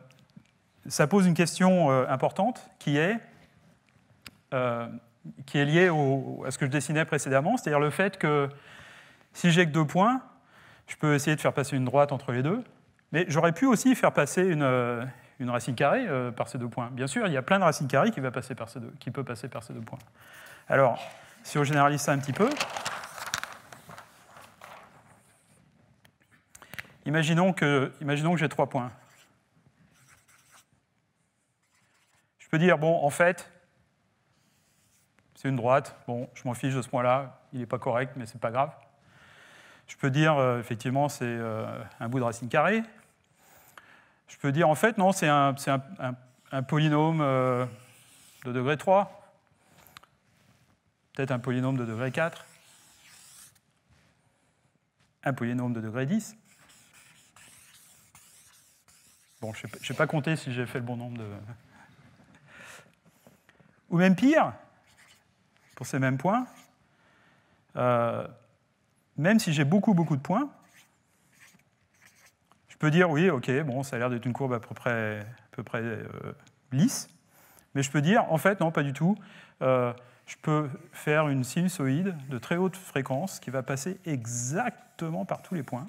ça pose une question euh, importante qui est, qui est liée à ce que je dessinais précédemment, c'est-à-dire le fait que si j'ai que deux points, je peux essayer de faire passer une droite entre les deux, mais j'aurais pu aussi faire passer une, une racine carrée euh, par ces deux points. Bien sûr, il y a plein de racines carrées qui, va passer par ces deux, qui peut passer par ces deux points. Alors, si on généralise ça un petit peu, imaginons que, imaginons que j'ai trois points. Je peux dire, bon, en fait, c'est une droite, bon, je m'en fiche de ce point-là, il n'est pas correct, mais ce n'est pas grave. Je peux dire, euh, effectivement, c'est euh, un bout de racine carrée je peux dire en fait, non, c'est un, polynôme euh, de degré 3, peut-être un polynôme de degré 4, un polynôme de degré 10. Bon, je n'ai pas compter si j'ai fait le bon nombre de... Ou même pire, pour ces mêmes points, euh, même si j'ai beaucoup, beaucoup de points, je peux dire, oui, ok, bon, ça a l'air d'être une courbe à peu près, à peu près euh, lisse, mais je peux dire, en fait, non, pas du tout. Euh, je peux faire une sinusoïde de très haute fréquence qui va passer exactement par tous les points.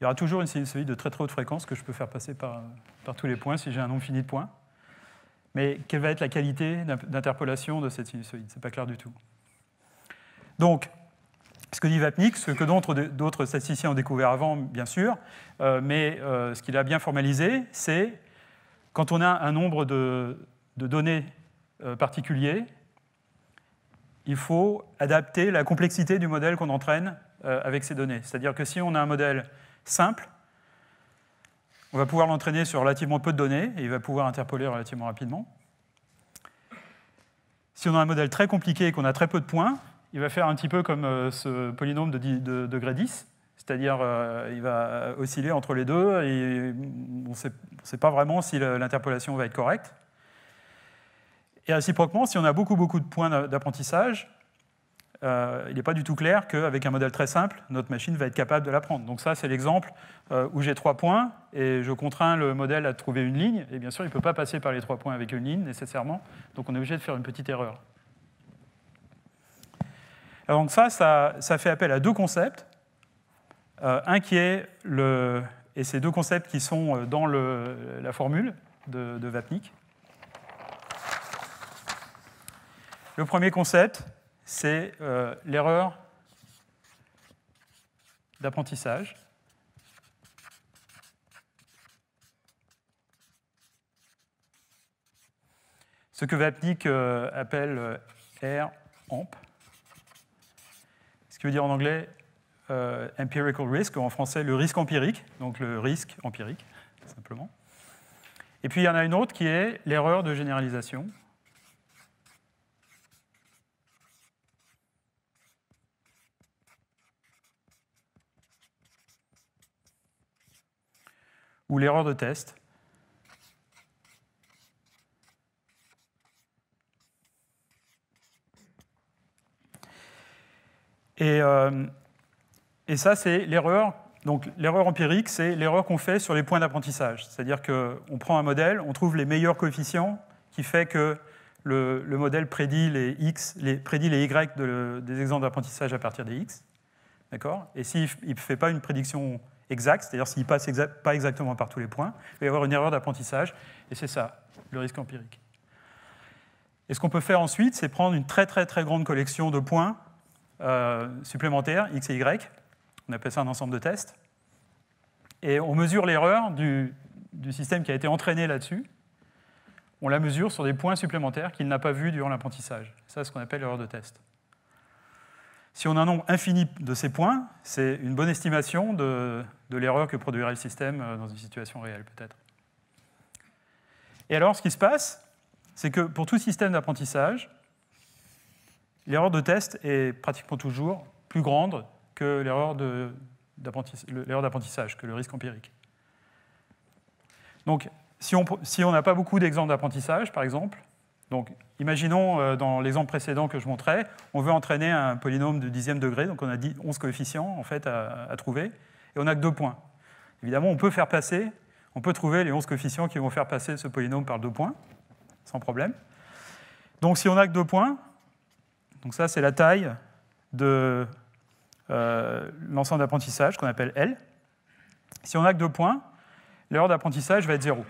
Il y aura toujours une sinusoïde de très très haute fréquence que je peux faire passer par, par tous les points si j'ai un nombre fini de points. Mais quelle va être la qualité d'interpolation de cette sinusoïde Ce n'est pas clair du tout. Donc, ce que dit Vapnik, ce que d'autres statisticiens ont découvert avant, bien sûr, euh, mais euh, ce qu'il a bien formalisé, c'est quand on a un nombre de, données euh, particuliers, il faut adapter la complexité du modèle qu'on entraîne avec ces données. C'est-à-dire que si on a un modèle simple, on va pouvoir l'entraîner sur relativement peu de données et il va pouvoir interpoler relativement rapidement. Si on a un modèle très compliqué et qu'on a très peu de points, il va faire un petit peu comme euh, ce polynôme de, degré 10, c'est-à-dire euh, il va osciller entre les deux et on ne sait pas vraiment si l'interpolation va être correcte. Et réciproquement, si on a beaucoup, beaucoup de points d'apprentissage, euh, il n'est pas du tout clair qu'avec un modèle très simple, notre machine va être capable de l'apprendre. Donc ça, c'est l'exemple où j'ai trois points et je contrains le modèle à trouver une ligne. Et bien sûr, il ne peut pas passer par les trois points avec une ligne nécessairement, donc on est obligé de faire une petite erreur. Donc ça, ça, fait appel à deux concepts. Euh, un qui est le... Et ces deux concepts qui sont euh, dans la formule de, Vapnik. Le premier concept, c'est euh, l'erreur d'apprentissage. Ce que Vapnik appelle R amp qui veut dire en anglais euh, empirical risk, ou en français le risque empirique, donc le risque empirique, simplement. Et puis il y en a une autre qui est l'erreur de généralisation. Ou l'erreur de test. Et, euh, et ça, c'est l'erreur. Donc l'erreur empirique, c'est l'erreur qu'on fait sur les points d'apprentissage. C'est-à-dire qu'on prend un modèle, on trouve les meilleurs coefficients qui fait que le, modèle prédit les x, les, prédit les y des exemples d'apprentissage à partir des x. D'accord Et s'il ne fait pas une prédiction exacte, c'est-à-dire s'il ne passe pas exactement par tous les points, il va y avoir une erreur d'apprentissage. Et c'est ça, le risque empirique. Et ce qu'on peut faire ensuite, c'est prendre une très très très grande collection de points euh, supplémentaires, X et Y. On appelle ça un ensemble de tests. Et on mesure l'erreur du, système qui a été entraîné là-dessus. On la mesure sur des points supplémentaires qu'il n'a pas vus durant l'apprentissage. Ça, c'est ce qu'on appelle l'erreur de test. Si on a un nombre infini de ces points, c'est une bonne estimation de, de l'erreur que produirait le système euh, dans une situation réelle, peut-être. Et alors, ce qui se passe, c'est que pour tout système d'apprentissage, l'erreur de test est pratiquement toujours plus grande que l'erreur d'apprentissage, que le risque empirique. Donc, si on n'a pas beaucoup d'exemples d'apprentissage, par exemple, donc imaginons euh, dans l'exemple précédent que je montrais, on veut entraîner un polynôme de dixième degré, donc on a 11 coefficients en fait à, à trouver, et on n'a que deux points. Évidemment, on peut faire passer, on peut trouver les 11 coefficients qui vont faire passer ce polynôme par deux points, sans problème. Donc si on n'a que deux points, donc ça, c'est la taille de euh, l'ensemble d'apprentissage qu'on appelle L. Si on n'a que deux points, l'erreur d'apprentissage va être zéro.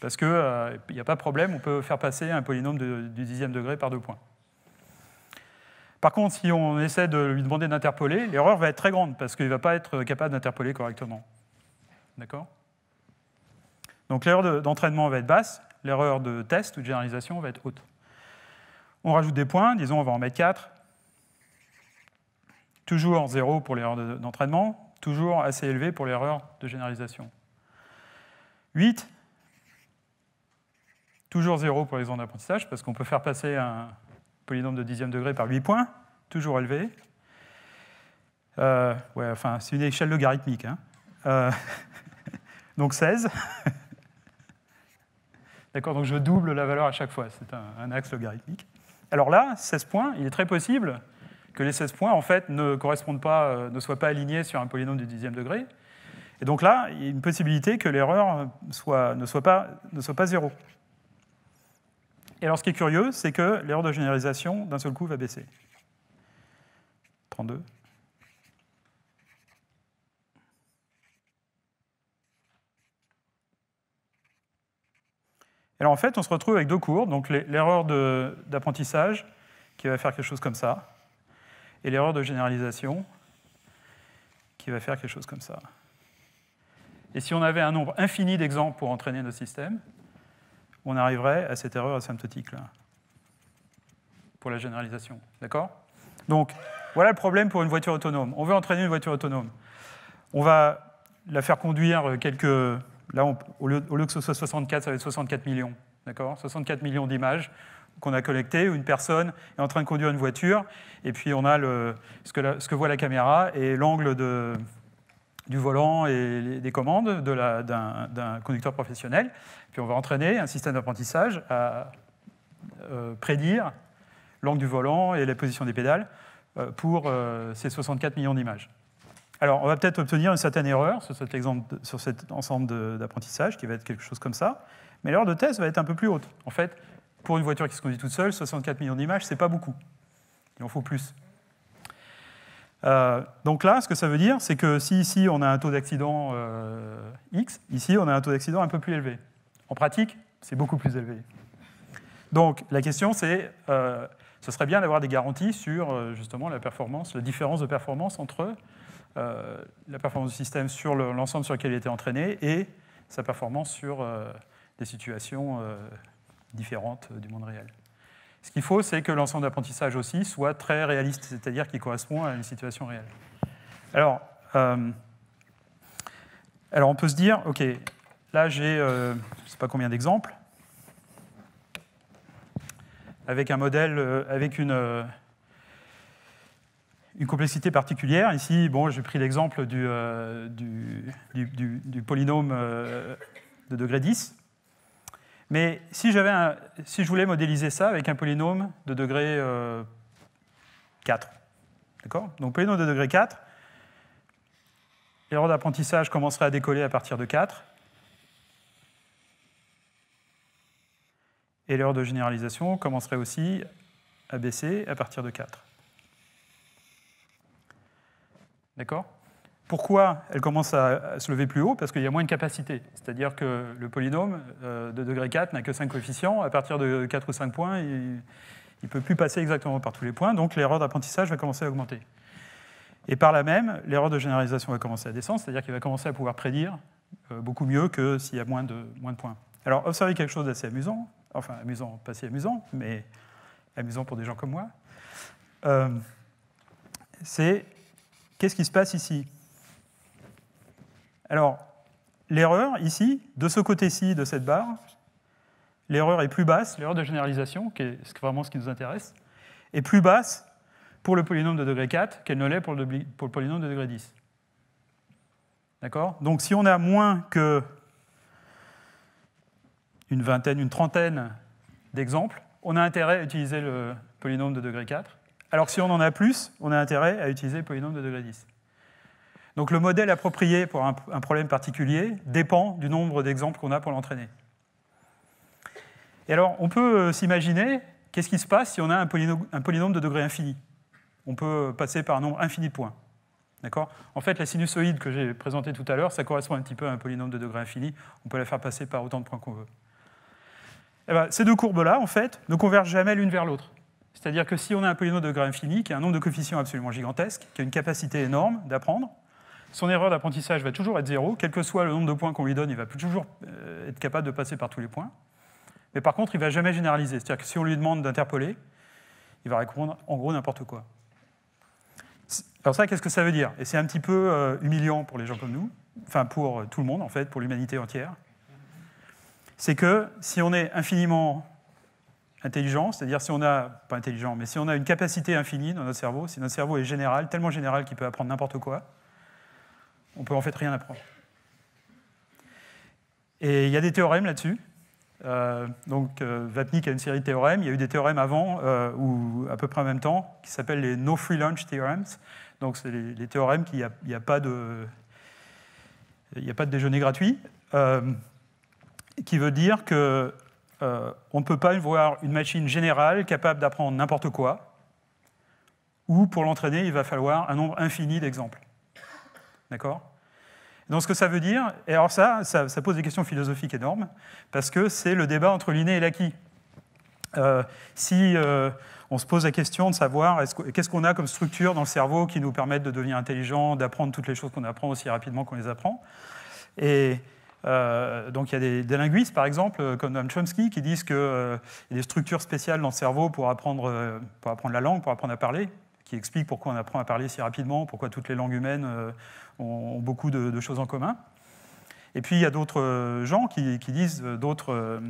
Parce qu'il n'y euh, a pas de problème, on peut faire passer un polynôme du dixième degré par deux points. Par contre, si on essaie de lui demander d'interpoler, l'erreur va être très grande parce qu'il ne va pas être capable d'interpoler correctement. D'accord Donc l'erreur d'entraînement va être basse, l'erreur de test ou de généralisation va être haute. On rajoute des points, disons on va en mettre 4. Toujours 0 pour l'erreur d'entraînement, toujours assez élevé pour l'erreur de généralisation. 8, toujours 0 pour les d'apprentissage, parce qu'on peut faire passer un polynôme de dixième degré par 8 points, toujours élevé. Euh, ouais, enfin, c'est une échelle logarithmique. Hein. Euh, donc 16. D'accord, donc je double la valeur à chaque fois, c'est un axe logarithmique. Alors là, 16 points, il est très possible que les 16 points, en fait, ne correspondent pas, euh, ne soient pas alignés sur un polynôme du dixième degré. Et donc là, il y a une possibilité que l'erreur euh, ne, soit ne soit pas zéro. Et alors, ce qui est curieux, c'est que l'erreur de généralisation, d'un seul coup, va baisser. 32. Alors en fait, on se retrouve avec deux cours, donc l'erreur d'apprentissage, qui va faire quelque chose comme ça, et l'erreur de généralisation, qui va faire quelque chose comme ça. Et si on avait un nombre infini d'exemples pour entraîner notre système, on arriverait à cette erreur asymptotique-là, pour la généralisation. D'accord Donc, voilà le problème pour une voiture autonome. On veut entraîner une voiture autonome. On va la faire conduire quelques Là, au, lieu, que ce soit 64, ça va être 64 millions. D'accord 64 millions d'images qu'on a collectées, où une personne est en train de conduire une voiture, et puis on a ce, que voit la caméra et l'angle du volant et des commandes d'un conducteur professionnel. Puis on va entraîner un système d'apprentissage à euh, prédire l'angle du volant et la position des pédales euh, pour euh, ces 64 millions d'images. Alors, on va peut-être obtenir une certaine erreur sur cet, ensemble d'apprentissage, qui va être quelque chose comme ça, mais l'heure de test va être un peu plus haute. En fait, pour une voiture qui se conduit toute seule, 64 millions d'images, c'est pas beaucoup. Il en faut plus. Euh, donc là, ce que ça veut dire, c'est que si ici on a un taux d'accident euh, X, ici on a un taux d'accident un peu plus élevé. En pratique, c'est beaucoup plus élevé. Donc la question, c'est, euh, ce serait bien d'avoir des garanties sur justement la performance, la différence de performance entre euh, la performance du système sur l'ensemble sur lequel il était entraîné et sa performance sur euh, des situations euh, différentes du monde réel. Ce qu'il faut, c'est que l'ensemble d'apprentissage aussi soit très réaliste, c'est-à-dire qu'il correspond à une situation réelle. Alors, alors on peut se dire, OK, là j'ai, je ne sais pas combien d'exemples, avec un modèle, avec une, une complexité particulière. Ici, bon, j'ai pris l'exemple euh, du, du, polynôme euh, de degré 10. Mais si, un, si je voulais modéliser ça avec un polynôme de degré 4, euh, d'accord Donc polynôme de degré 4, l'erreur d'apprentissage commencerait à décoller à partir de 4. Et l'erreur de généralisation commencerait aussi à baisser à partir de 4. D'accord Pourquoi elle commence à, se lever plus haut Parce qu'il y a moins de capacité. C'est-à-dire que le polynôme euh, de degré 4 n'a que 5 coefficients. À partir de 4 ou 5 points, il ne peut plus passer exactement par tous les points. Donc l'erreur d'apprentissage va commencer à augmenter. Et par là même, l'erreur de généralisation va commencer à descendre, c'est-à-dire qu'il va commencer à pouvoir prédire euh, beaucoup mieux que s'il y a moins de, moins de points. Alors, observez quelque chose d'assez amusant, enfin amusant, pas si amusant, mais amusant pour des gens comme moi, euh, c'est Qu'est-ce qui se passe ici Alors, l'erreur ici, de ce côté-ci de cette barre, l'erreur est plus basse, l'erreur de généralisation, qui est vraiment ce qui nous intéresse, est plus basse pour le polynôme de degré 4 qu'elle ne l'est pour, le, polynôme de degré 10. D'accord Donc si on a moins qu'une vingtaine, une trentaine d'exemples, on a intérêt à utiliser le polynôme de degré 4. Alors si on en a plus, on a intérêt à utiliser le polynôme de degré 10. Donc le modèle approprié pour un, problème particulier dépend du nombre d'exemples qu'on a pour l'entraîner. Et alors, on peut euh, s'imaginer qu'est-ce qui se passe si on a un polynôme, de degré infini. On peut passer par un nombre infini de points. D'accord En fait, la sinusoïde que j'ai présentée tout à l'heure, ça correspond un petit peu à un polynôme de degré infini. On peut la faire passer par autant de points qu'on veut. Et eh ben, ces deux courbes-là, en fait, ne convergent jamais l'une vers l'autre. C'est-à-dire que si on a un polynôme de degré infini, qui a un nombre de coefficients absolument gigantesque, qui a une capacité énorme d'apprendre, son erreur d'apprentissage va toujours être zéro, quel que soit le nombre de points qu'on lui donne, il va toujours euh, être capable de passer par tous les points. Mais par contre, il ne va jamais généraliser. C'est-à-dire que si on lui demande d'interpoler, il va répondre en gros n'importe quoi. Alors ça, qu'est-ce que ça veut dire Et c'est un petit peu euh, humiliant pour les gens comme nous, enfin pour euh, tout le monde en fait, pour l'humanité entière. C'est que si on est infiniment intelligent, c'est-à-dire si on a, pas intelligent, mais si on a une capacité infinie dans notre cerveau, si notre cerveau est général, tellement général qu'il peut apprendre n'importe quoi, on peut en fait rien apprendre. Et il y a des théorèmes là-dessus. Euh, donc euh, Vapnik a une série de théorèmes. Il y a eu des théorèmes avant, euh, ou à peu près en même temps, qui s'appellent les No Free Lunch Theorems. Donc c'est les, théorèmes qu'il n'y a, a, pas de... Il n'y a pas de déjeuner gratuit, qui veut dire que euh, on ne peut pas voir une machine générale capable d'apprendre n'importe quoi, ou pour l'entraîner, il va falloir un nombre infini d'exemples. D'accord Donc ce que ça veut dire, et alors ça, ça, pose des questions philosophiques énormes, parce que c'est le débat entre l'inné et l'acquis. Euh, si euh, on se pose la question de savoir qu'est-ce qu'on a comme structure dans le cerveau qui nous permette de devenir intelligent, d'apprendre toutes les choses qu'on apprend aussi rapidement qu'on les apprend. Et euh, donc il y a des, linguistes, par exemple, euh, comme Noam Chomsky, qui disent qu'il euh, y a des structures spéciales dans le cerveau pour apprendre, pour apprendre la langue, pour apprendre à parler, qui explique pourquoi on apprend à parler si rapidement, pourquoi toutes les langues humaines ont, beaucoup de, choses en commun. Et puis il y a d'autres gens qui, disent, d'autres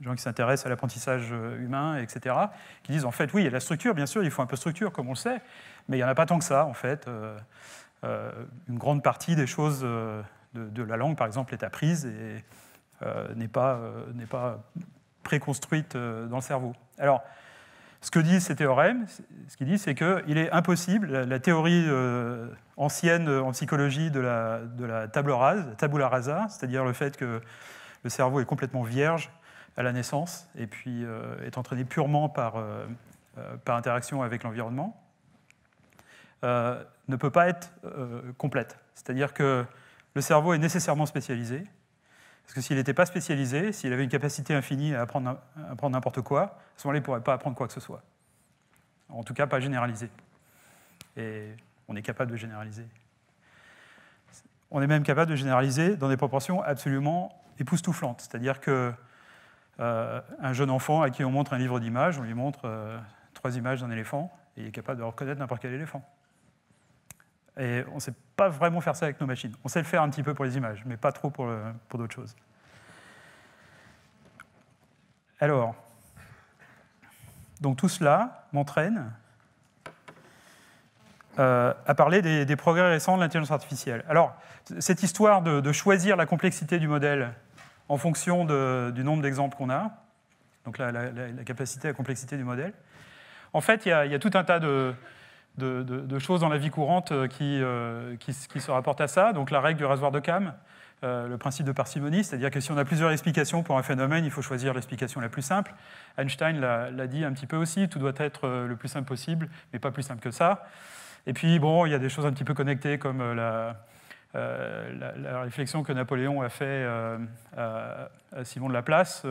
gens qui s'intéressent à l'apprentissage humain, etc., qui disent en fait, oui, il y a la structure, bien sûr, il faut un peu de structure, comme on le sait, mais il n'y en a pas tant que ça, en fait. une grande partie des choses de, la langue, par exemple, est apprise et euh, n'est pas, euh, pas préconstruite euh, dans le cerveau. Alors, ce que disent ces théorèmes, ce qu'ils dit, c'est qu'il est impossible, la, théorie ancienne en psychologie de la, de la table rase, tabula rasa, c'est-à-dire le fait que le cerveau est complètement vierge à la naissance et puis est entraîné purement par, par interaction avec l'environnement, ne peut pas être complète. C'est-à-dire que le cerveau est nécessairement spécialisé. Parce que s'il n'était pas spécialisé, s'il avait une capacité infinie à apprendre, n'importe quoi, à ce moment-là, il ne pourrait pas apprendre quoi que ce soit. En tout cas, pas généralisé. Et on est capable de généraliser. On est même capable de généraliser dans des proportions absolument époustouflantes. C'est-à-dire que euh, un jeune enfant à qui on montre un livre d'images, on lui montre euh, trois images d'un éléphant, et il est capable de reconnaître n'importe quel éléphant. Et on ne sait pas vraiment faire ça avec nos machines. On sait le faire un petit peu pour les images, mais pas trop pour, euh, d'autres choses. Alors, donc tout cela m'entraîne euh, à parler des, progrès récents de l'intelligence artificielle. Alors, cette histoire de, choisir la complexité du modèle en fonction du nombre d'exemples qu'on a, donc la, capacité, à complexité du modèle, en fait, il y a tout un tas de, de, choses dans la vie courante euh, qui, euh, qui, se rapportent à ça. Donc la règle du rasoir de cam, euh, le principe de parcimonie, c'est-à-dire que si on a plusieurs explications pour un phénomène, il faut choisir l'explication la plus simple. Einstein l'a dit un petit peu aussi, tout doit être le plus simple possible, mais pas plus simple que ça. Et puis, bon, il y a des choses un petit peu connectées comme la, la, réflexion que Napoléon a faite à, Simon de Laplace.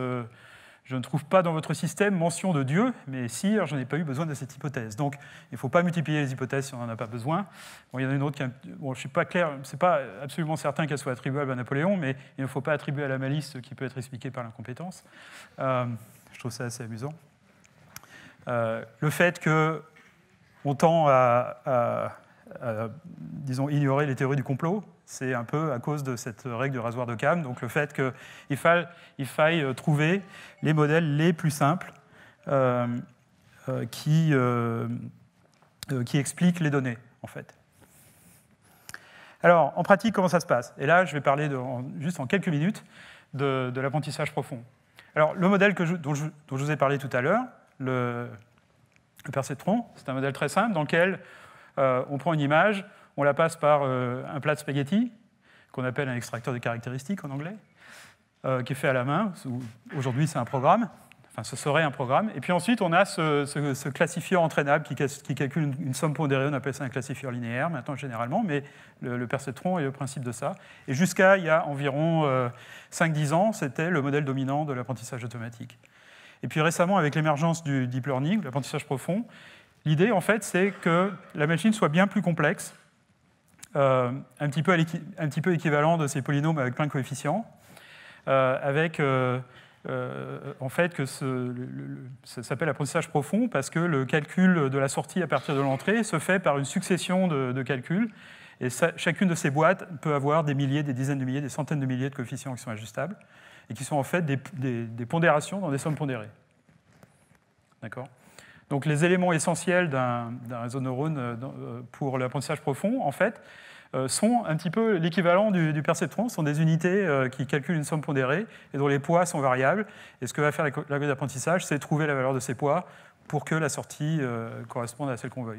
Je ne trouve pas dans votre système mention de Dieu, mais si, je n'ai pas eu besoin de cette hypothèse. Donc, il ne faut pas multiplier les hypothèses si on n'en a pas besoin. Bon, il y en a une autre qui, bon, je ne suis pas clair, ce n'est pas absolument certain qu'elle soit attribuable à Napoléon, mais il ne faut pas attribuer à la malice ce qui peut être expliqué par l'incompétence. Euh, je trouve ça assez amusant. Euh, le fait que on tend à euh, disons, ignorer les théories du complot, c'est un peu à cause de cette règle de rasoir de cam, donc le fait qu'il faille, il faille euh, trouver les modèles les plus simples euh, qui, expliquent les données, en fait. Alors, en pratique, comment ça se passe Et là, je vais parler juste en quelques minutes de, l'apprentissage profond. Alors, le modèle dont, je, dont, je, vous ai parlé tout à l'heure, le, le perceptron, c'est un modèle très simple dans lequel euh, on prend une image, on la passe par euh, un plat de spaghetti, qu'on appelle un extracteur de caractéristiques en anglais, euh, qui est fait à la main. Aujourd'hui, c'est un programme. Enfin, ce serait un programme. Et puis ensuite, on a ce, ce, classifiant entraînable qui, calcule une, somme pondérée. On appelle ça un classifieur linéaire maintenant, généralement, mais le, le perceptron est le principe de ça. Et jusqu'à il y a environ 5-10 ans, c'était le modèle dominant de l'apprentissage automatique. Et puis récemment, avec l'émergence du deep learning, l'apprentissage profond, L'idée, en fait, c'est que la machine soit bien plus complexe, euh, un, petit peu un, petit peu équivalent de ces polynômes avec plein de coefficients, euh, avec euh, en fait que ce, ça s'appelle apprentissage profond parce que le calcul de la sortie à partir de l'entrée se fait par une succession de, calculs. Et chacune de ces boîtes peut avoir des milliers, des dizaines de milliers, des centaines de milliers de coefficients qui sont ajustables et qui sont en fait des pondérations dans des sommes pondérées. D'accord donc les éléments essentiels d'un réseau neurone euh, euh, pour l'apprentissage profond, en fait, euh, sont un petit peu l'équivalent du, perceptron, perceptron, sont des unités qui calculent une somme pondérée et dont les poids sont variables. Et ce que va faire l'algorithme d'apprentissage, c'est trouver la valeur de ces poids pour que la sortie corresponde à celle qu'on veut.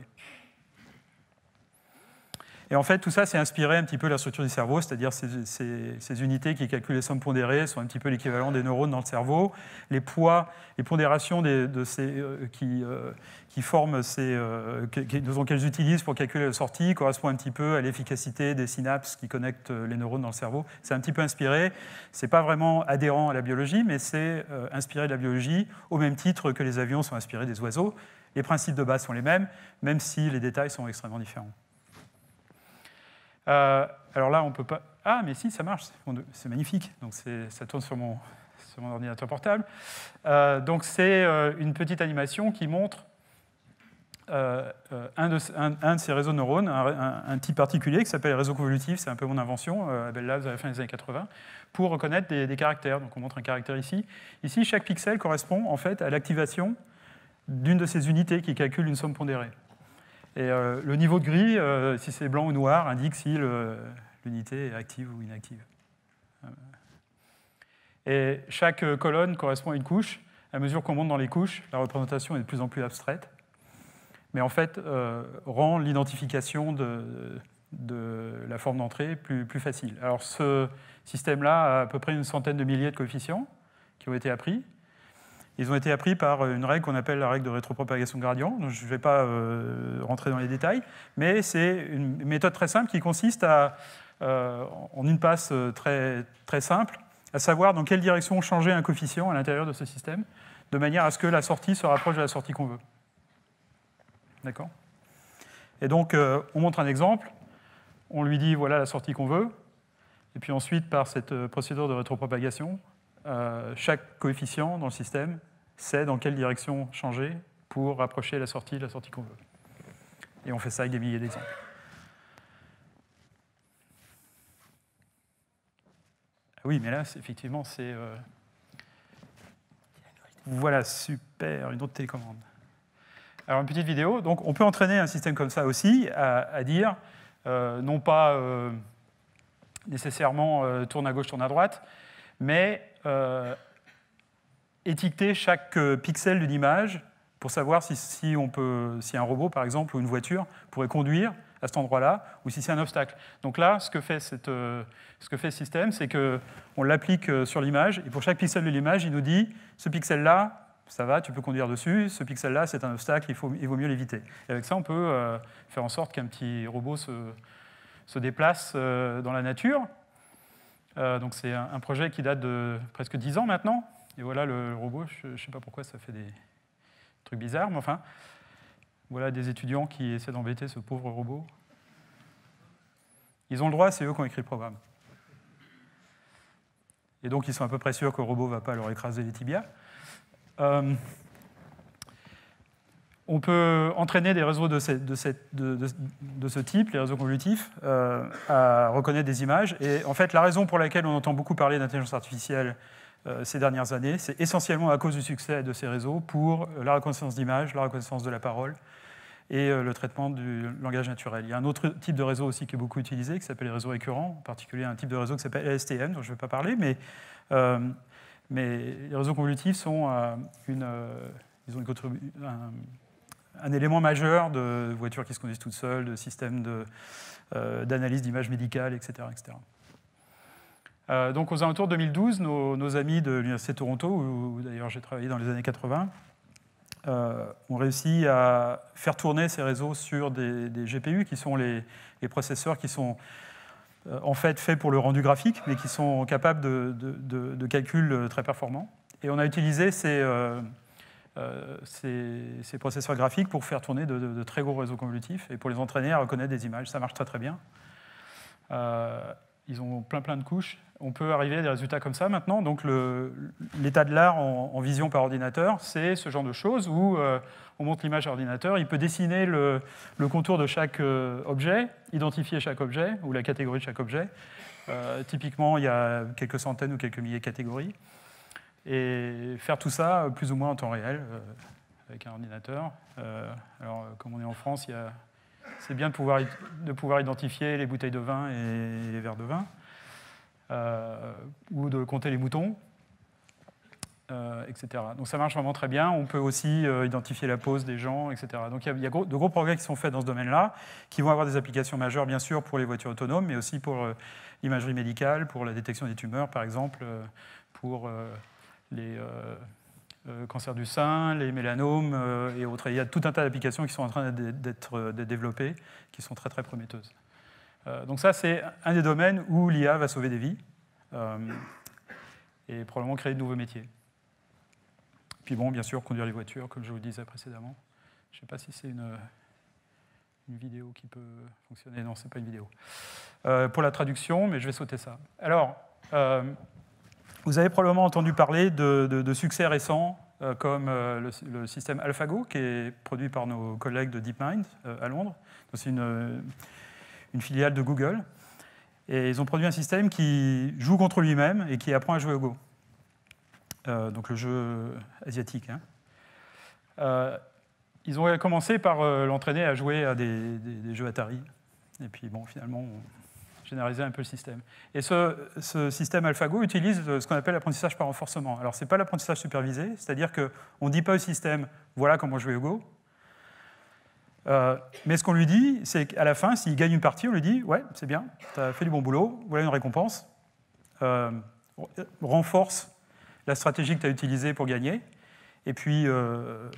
Et en fait, tout ça, c'est inspiré un petit peu de la structure du cerveau, c'est-à-dire ces, ces, unités qui calculent les sommes pondérées sont un petit peu l'équivalent des neurones dans le cerveau. Les poids, les pondérations euh, euh, qui, forment ces, euh, qu'elles utilisent pour calculer la sortie correspondent un petit peu à l'efficacité des synapses qui connectent les neurones dans le cerveau. C'est un petit peu inspiré. C'est pas vraiment adhérent à la biologie, mais c'est inspiré de la biologie au même titre que les avions sont inspirés des oiseaux. Les principes de base sont les mêmes, même si les détails sont extrêmement différents. Euh, alors là, on peut pas... Ah, mais si, ça marche, c'est magnifique. Donc ça tourne sur mon, mon ordinateur portable. Euh, donc c'est euh, une petite animation qui montre un, de, ces réseaux de neurones, un, type particulier qui s'appelle réseau convolutif, c'est un peu mon invention à à la fin des années 80, pour reconnaître des, des, caractères. Donc on montre un caractère ici. Ici, chaque pixel correspond en fait à l'activation d'une de ces unités qui calcule une somme pondérée. Et euh, le niveau de gris, euh, si c'est blanc ou noir, indique si l'unité est active ou inactive. Euh. Et chaque colonne correspond à une couche. À mesure qu'on monte dans les couches, la représentation est de plus en plus abstraite, mais en fait rend l'identification de, la forme d'entrée plus, plus, facile. Alors ce système-là a à peu près une centaine de milliers de coefficients qui ont été appris, ils ont été appris par euh, une règle qu'on appelle la règle de rétropropagation gradient. je ne vais pas euh, rentrer dans les détails, mais c'est une méthode très simple qui consiste à, euh, en une passe très, très simple, à savoir dans quelle direction changer un coefficient à l'intérieur de ce système, de manière à ce que la sortie se rapproche de la sortie qu'on veut. D'accord Et donc, on montre un exemple, on lui dit voilà la sortie qu'on veut, et puis ensuite, par cette procédure de rétropropagation, chaque coefficient dans le système c'est dans quelle direction changer pour rapprocher la sortie de la sortie qu'on veut. Et on fait ça avec des milliers d'exemples. Ah oui, mais là, effectivement, c'est... Euh, voilà, super, une autre télécommande. Alors, une petite vidéo. Donc, on peut entraîner un système comme ça aussi à, dire, euh, non pas euh, nécessairement tourne à gauche, tourne à droite, mais étiqueter chaque euh, pixel d'une image pour savoir si, on peut, si un robot, par exemple, ou une voiture pourrait conduire à cet endroit-là, ou si c'est un obstacle. Donc là, ce que fait, euh, ce, système, c'est qu'on l'applique euh, sur l'image, et pour chaque pixel de l'image, il nous dit, ce pixel-là, ça va, tu peux conduire dessus, ce pixel-là, c'est un obstacle, il, vaut mieux l'éviter. Et avec ça, on peut faire en sorte qu'un petit robot se, se, déplace dans la nature. donc c'est un, projet qui date de presque 10 ans maintenant, et voilà le robot, je ne sais pas pourquoi ça fait des trucs bizarres, mais enfin, voilà des étudiants qui essaient d'embêter ce pauvre robot. Ils ont le droit, c'est eux qui ont écrit le programme. Et donc ils sont à peu près sûrs que le robot ne va pas leur écraser les tibias. Euh, on peut entraîner des réseaux de, ce type, les réseaux convolutifs, euh, à reconnaître des images. Et en fait, la raison pour laquelle on entend beaucoup parler d'intelligence artificielle euh, ces dernières années. C'est essentiellement à cause du succès de ces réseaux pour euh, la reconnaissance d'images, la reconnaissance de la parole et euh, le traitement du langage naturel. Il y a un autre type de réseau aussi qui est beaucoup utilisé, qui s'appelle les réseaux récurrents, en particulier un type de réseau qui s'appelle LSTM, dont je ne vais pas parler, mais, les réseaux convolutifs sont ont un, élément majeur de voitures qui se conduisent toutes seules, de systèmes d'analyse d'images médicales, etc. etc. Euh, donc aux alentours 2012, nos, amis de l'Université de Toronto, où, d'ailleurs j'ai travaillé dans les années 80, euh, ont réussi à faire tourner ces réseaux sur des, GPU, qui sont les, processeurs qui sont euh, en fait faits pour le rendu graphique, mais qui sont capables de, calculs très performants. Et on a utilisé ces, ces processeurs graphiques pour faire tourner de, très gros réseaux convolutifs et pour les entraîner à reconnaître des images. Ça marche très très bien ils ont plein plein de couches. On peut arriver à des résultats comme ça maintenant. Donc l'état de l'art en, vision par ordinateur, c'est ce genre de choses où euh, on montre l'image à ordinateur, il peut dessiner le, contour de chaque euh, objet, identifier chaque objet ou la catégorie de chaque objet. Euh, typiquement, il y a quelques centaines ou quelques milliers de catégories. Et faire tout ça plus ou moins en temps réel avec un ordinateur. alors comme on est en France, il y a c'est bien de pouvoir, de pouvoir identifier les bouteilles de vin et les verres de vin, euh, ou de compter les moutons, euh, etc. Donc ça marche vraiment très bien. On peut aussi euh, identifier la pose des gens, etc. Donc il y a, de gros progrès qui sont faits dans ce domaine-là, qui vont avoir des applications majeures, bien sûr, pour les voitures autonomes, mais aussi pour l'imagerie médicale, pour la détection des tumeurs, par exemple, pour les euh, cancer du sein, les mélanomes euh, et autres. il y a tout un tas d'applications qui sont en train d'être euh, développées, qui sont très très prometteuses. donc ça, c'est un des domaines où l'IA va sauver des vies et probablement créer de nouveaux métiers. Puis bon, bien sûr, conduire les voitures, comme je vous le disais précédemment. Je ne sais pas si c'est une, une, vidéo qui peut fonctionner. Non, ce n'est pas une vidéo. pour la traduction, mais je vais sauter ça. Alors, vous avez probablement entendu parler de, succès récents euh, comme euh, le, système AlphaGo, qui est produit par nos collègues de DeepMind euh, à Londres. C'est une, filiale de Google. Et ils ont produit un système qui joue contre lui-même et qui apprend à jouer au Go. donc le jeu asiatique. Hein. ils ont commencé par l'entraîner à jouer à des, jeux Atari. Et puis bon, finalement, généraliser un peu le système. Et ce, système AlphaGo utilise euh, ce qu'on appelle l'apprentissage par renforcement. Alors, ce n'est pas l'apprentissage supervisé, c'est-à-dire qu'on ne dit pas au système voilà comment jouer au Go. Euh, mais ce qu'on lui dit, c'est qu'à la fin, s'il gagne une partie, on lui dit ouais, c'est bien, tu as fait du bon boulot, voilà une récompense. Euh, renforce la stratégie que tu as utilisée pour gagner. Et puis. Euh,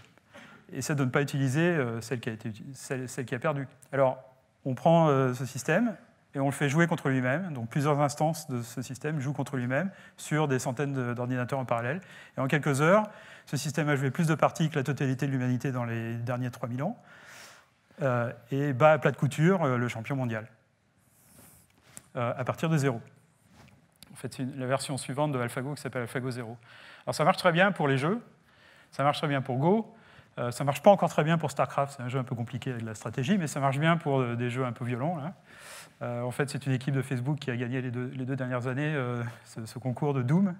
essaie de ne pas utiliser celle qui a, été, celle, qui a perdu. Alors, on prend ce système, et on le fait jouer contre lui-même. Donc plusieurs instances de ce système jouent contre lui-même sur des centaines d'ordinateurs en parallèle. Et en quelques heures, ce système a joué plus de parties que la totalité de l'humanité dans les derniers 3000 ans euh, et bat à plat de couture euh, le champion mondial euh, à partir de zéro. En fait, c'est la version suivante de AlphaGo qui s'appelle AlphaGo 0. Alors ça marche très bien pour les jeux, ça marche très bien pour Go, euh, ça ne marche pas encore très bien pour StarCraft, c'est un jeu un peu compliqué avec de la stratégie, mais ça marche bien pour euh, des jeux un peu violents. Euh, en fait, c'est une équipe de Facebook qui a gagné les deux, dernières années ce, concours de Doom.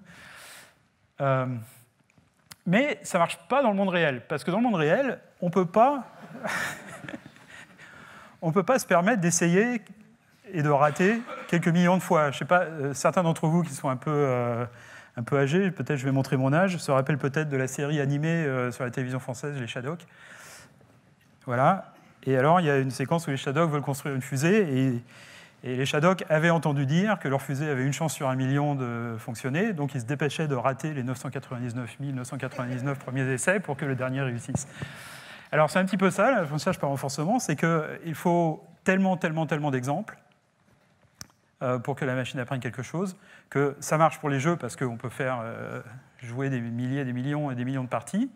mais ça ne marche pas dans le monde réel, parce que dans le monde réel, on ne peut pas... on peut pas se permettre d'essayer et de rater quelques millions de fois. Je sais pas, certains d'entre vous qui sont un peu un peu âgé, peut-être je vais montrer mon âge, se rappelle peut-être de la série animée euh, sur la télévision française, Les Shadowc. Voilà. Et alors, il y a une séquence où les Shadowc veulent construire une fusée et les Shadowc avaient entendu dire que leur fusée avait une chance sur un million de fonctionner, donc ils se dépêchaient de rater les 999 999 premiers essais pour que le dernier réussisse. Alors c'est un petit peu ça, la par renforcement, c'est qu'il faut tellement, tellement, tellement d'exemples euh, pour que la machine apprenne quelque chose, que ça marche pour les jeux parce qu'on peut faire euh, jouer des milliers, des millions et des millions de parties,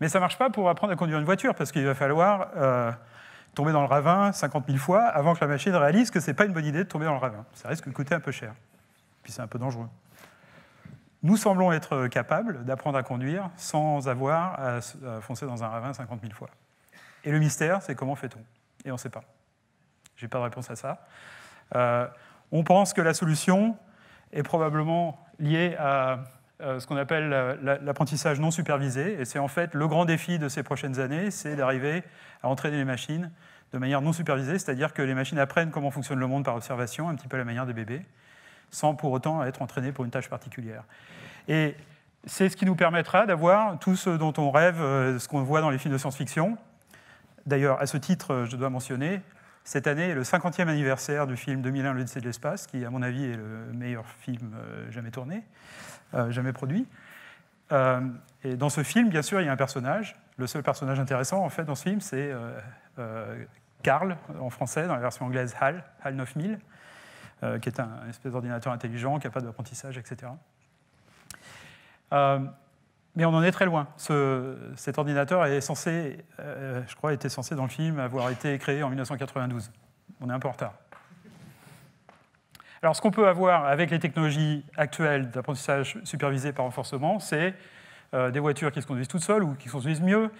mais ça ne marche pas pour apprendre à conduire une voiture parce qu'il va falloir euh, tomber dans le ravin 50 000 fois avant que la machine réalise que ce n'est pas une bonne idée de tomber dans le ravin. Ça risque de coûter un peu cher, puis c'est un peu dangereux. Nous semblons être capables d'apprendre à conduire sans avoir à foncer dans un ravin 50 000 fois. Et le mystère, c'est comment fait-on Et on ne sait pas. Je n'ai pas de réponse à ça. On pense que la solution est probablement liée à euh, ce qu'on appelle euh, l'apprentissage non supervisé. Et c'est en fait le grand défi de ces prochaines années, c'est d'arriver à entraîner les machines de manière non supervisée, c'est-à-dire que les machines apprennent comment fonctionne le monde par observation, un petit peu la manière des bébés, sans pour autant être entraînées pour une tâche particulière. Et c'est ce qui nous permettra d'avoir tout ce dont on rêve, euh, ce qu'on voit dans les films de science-fiction. D'ailleurs, à ce titre, je dois mentionner cette année est le 50e anniversaire du film 2001, l'Odyssée de l'espace, qui, à mon avis, est le meilleur film euh, jamais tourné, euh, jamais produit. Euh, et dans ce film, bien sûr, il y a un personnage. Le seul personnage intéressant, en fait, dans ce film, c'est Carl, en français, dans la version anglaise HAL, HAL 9000, qui est un espèce d'ordinateur intelligent qui n'a pas d'apprentissage, etc. Mais on en est très loin. cet ordinateur est censé, euh, je crois, était censé dans le film avoir été créé en 1992. On est un peu en retard. Alors, ce qu'on peut avoir avec les technologies actuelles d'apprentissage supervisé par renforcement, c'est euh, des voitures qui se conduisent toutes seules ou qui se conduisent mieux,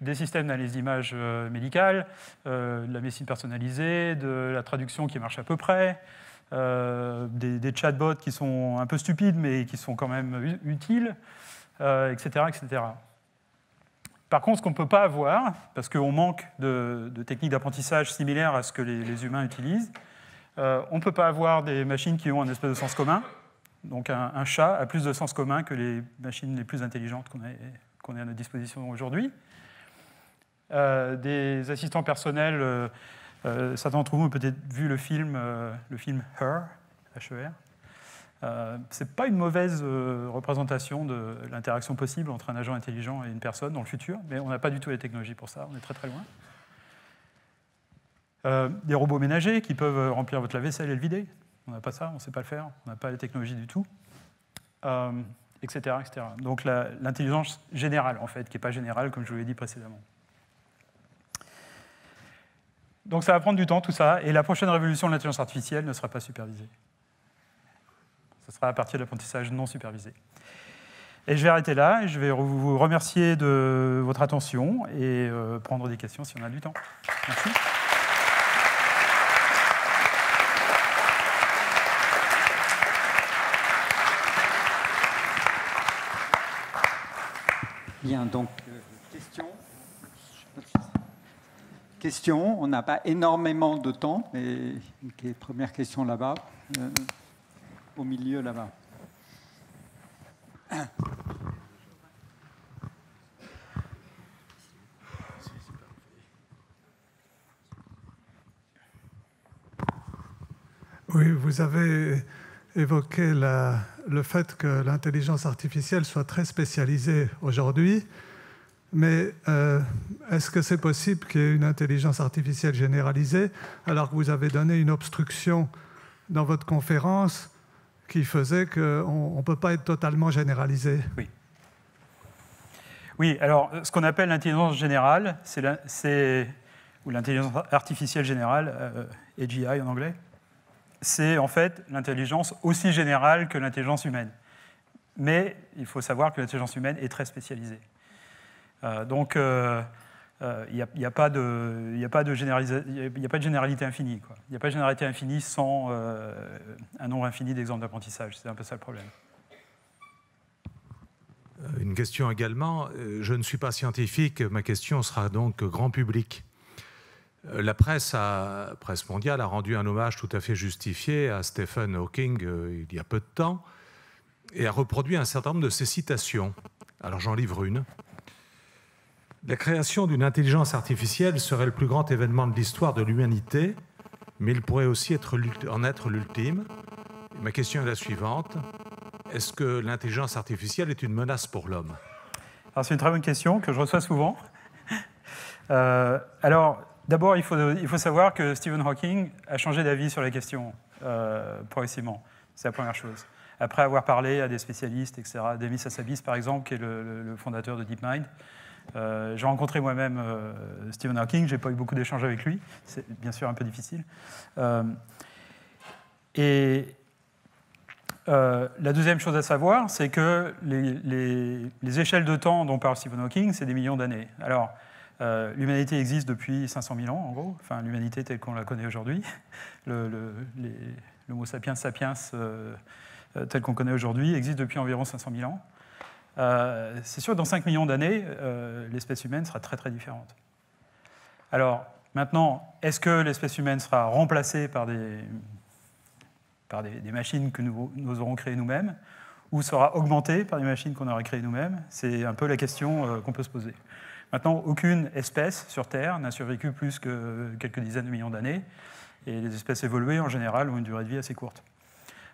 des systèmes d'analyse d'images euh, médicales, de la médecine personnalisée, de la traduction qui marche à peu près, des, des, chatbots qui sont un peu stupides mais qui sont quand même utiles etc., euh, etc. Par contre, ce qu'on ne peut pas avoir, parce qu'on manque de, techniques d'apprentissage similaires à ce que les, humains utilisent, euh, on ne peut pas avoir des machines qui ont un espèce de sens commun. Donc un, chat a plus de sens commun que les machines les plus intelligentes qu'on ait, à notre disposition aujourd'hui. Euh, des assistants personnels, certains d'entre vous ont peut-être vu le film, le film Her, h e euh, c'est n'est pas une mauvaise euh, représentation de l'interaction possible entre un agent intelligent et une personne dans le futur, mais on n'a pas du tout les technologies pour ça, on est très très loin. Euh, des robots ménagers qui peuvent remplir votre lave-vaisselle et le vider, on n'a pas ça, on ne sait pas le faire, on n'a pas les technologies du tout, etc., etc. Donc l'intelligence générale, en fait, qui n'est pas générale, comme je vous l'ai dit précédemment. Donc ça va prendre du temps tout ça, et la prochaine révolution de l'intelligence artificielle ne sera pas supervisée. Ce sera à partir de l'apprentissage non supervisé. Et je vais arrêter là et je vais vous remercier de votre attention et euh, prendre des questions si on a du temps. Merci. Bien, donc, euh, Question. questions On n'a pas énormément de temps, mais les première question là-bas. Euh, au milieu là-bas. Oui, vous avez évoqué le fait que l'intelligence artificielle soit très spécialisée aujourd'hui, mais euh, est-ce que c'est possible qu'il y ait une intelligence artificielle généralisée alors que vous avez donné une obstruction dans votre conférence qui faisait qu'on ne peut pas être totalement généralisé. Oui. Oui, alors ce qu'on appelle l'intelligence générale, c'est ou l'intelligence artificielle générale, euh, AGI en anglais, c'est en fait l'intelligence aussi générale que l'intelligence humaine. Mais il faut savoir que l'intelligence humaine est très spécialisée. Euh, donc, euh, euh, il n'y a, pas de, généralité infinie. Il n'y a pas de généralité infinie sans euh, un nombre infini d'exemples d'apprentissage. C'est un peu ça le problème. Euh, une question également. Je ne suis pas scientifique, ma question sera donc grand public. La presse, presse mondiale a rendu un hommage tout à fait justifié à Stephen Hawking il y a peu de temps et a reproduit un certain nombre de ses citations. Alors j'en livre une. La création d'une intelligence artificielle serait le plus grand événement de l'histoire de l'humanité, mais il pourrait aussi en être l'ultime. Ma question est la suivante. Est-ce que l'intelligence artificielle est une menace pour l'homme C'est une très bonne question que je reçois souvent. Euh, alors, d'abord, il faut, savoir que Stephen Hawking a changé d'avis sur la question euh, progressivement. C'est la première chose. Après avoir parlé à des spécialistes, etc., Demis Hassabis, par exemple, qui est le fondateur de DeepMind, euh, j'ai rencontré moi-même euh, Stephen Hawking, j'ai pas eu beaucoup d'échanges avec lui, c'est bien sûr un peu difficile. Euh, et la deuxième chose à savoir, c'est que les, échelles de temps dont parle Stephen Hawking, c'est des millions d'années. Alors, l'humanité existe depuis 500 000 ans, en gros, enfin l'humanité telle qu'on la connaît aujourd'hui, le, le sapiens sapiens tel qu'on connaît aujourd'hui existe depuis environ 500 000 ans. Euh, c'est sûr dans 5 millions d'années, euh, l'espèce humaine sera très très différente. Alors, maintenant, est-ce que l'espèce humaine sera remplacée par des, par des, machines que nous, aurons créées nous-mêmes ou sera augmentée par des machines qu'on aura créées nous-mêmes C'est un peu la question euh, qu'on peut se poser. Maintenant, aucune espèce sur Terre n'a survécu plus que quelques dizaines de millions d'années, et les espèces évoluées, en général, ont une durée de vie assez courte.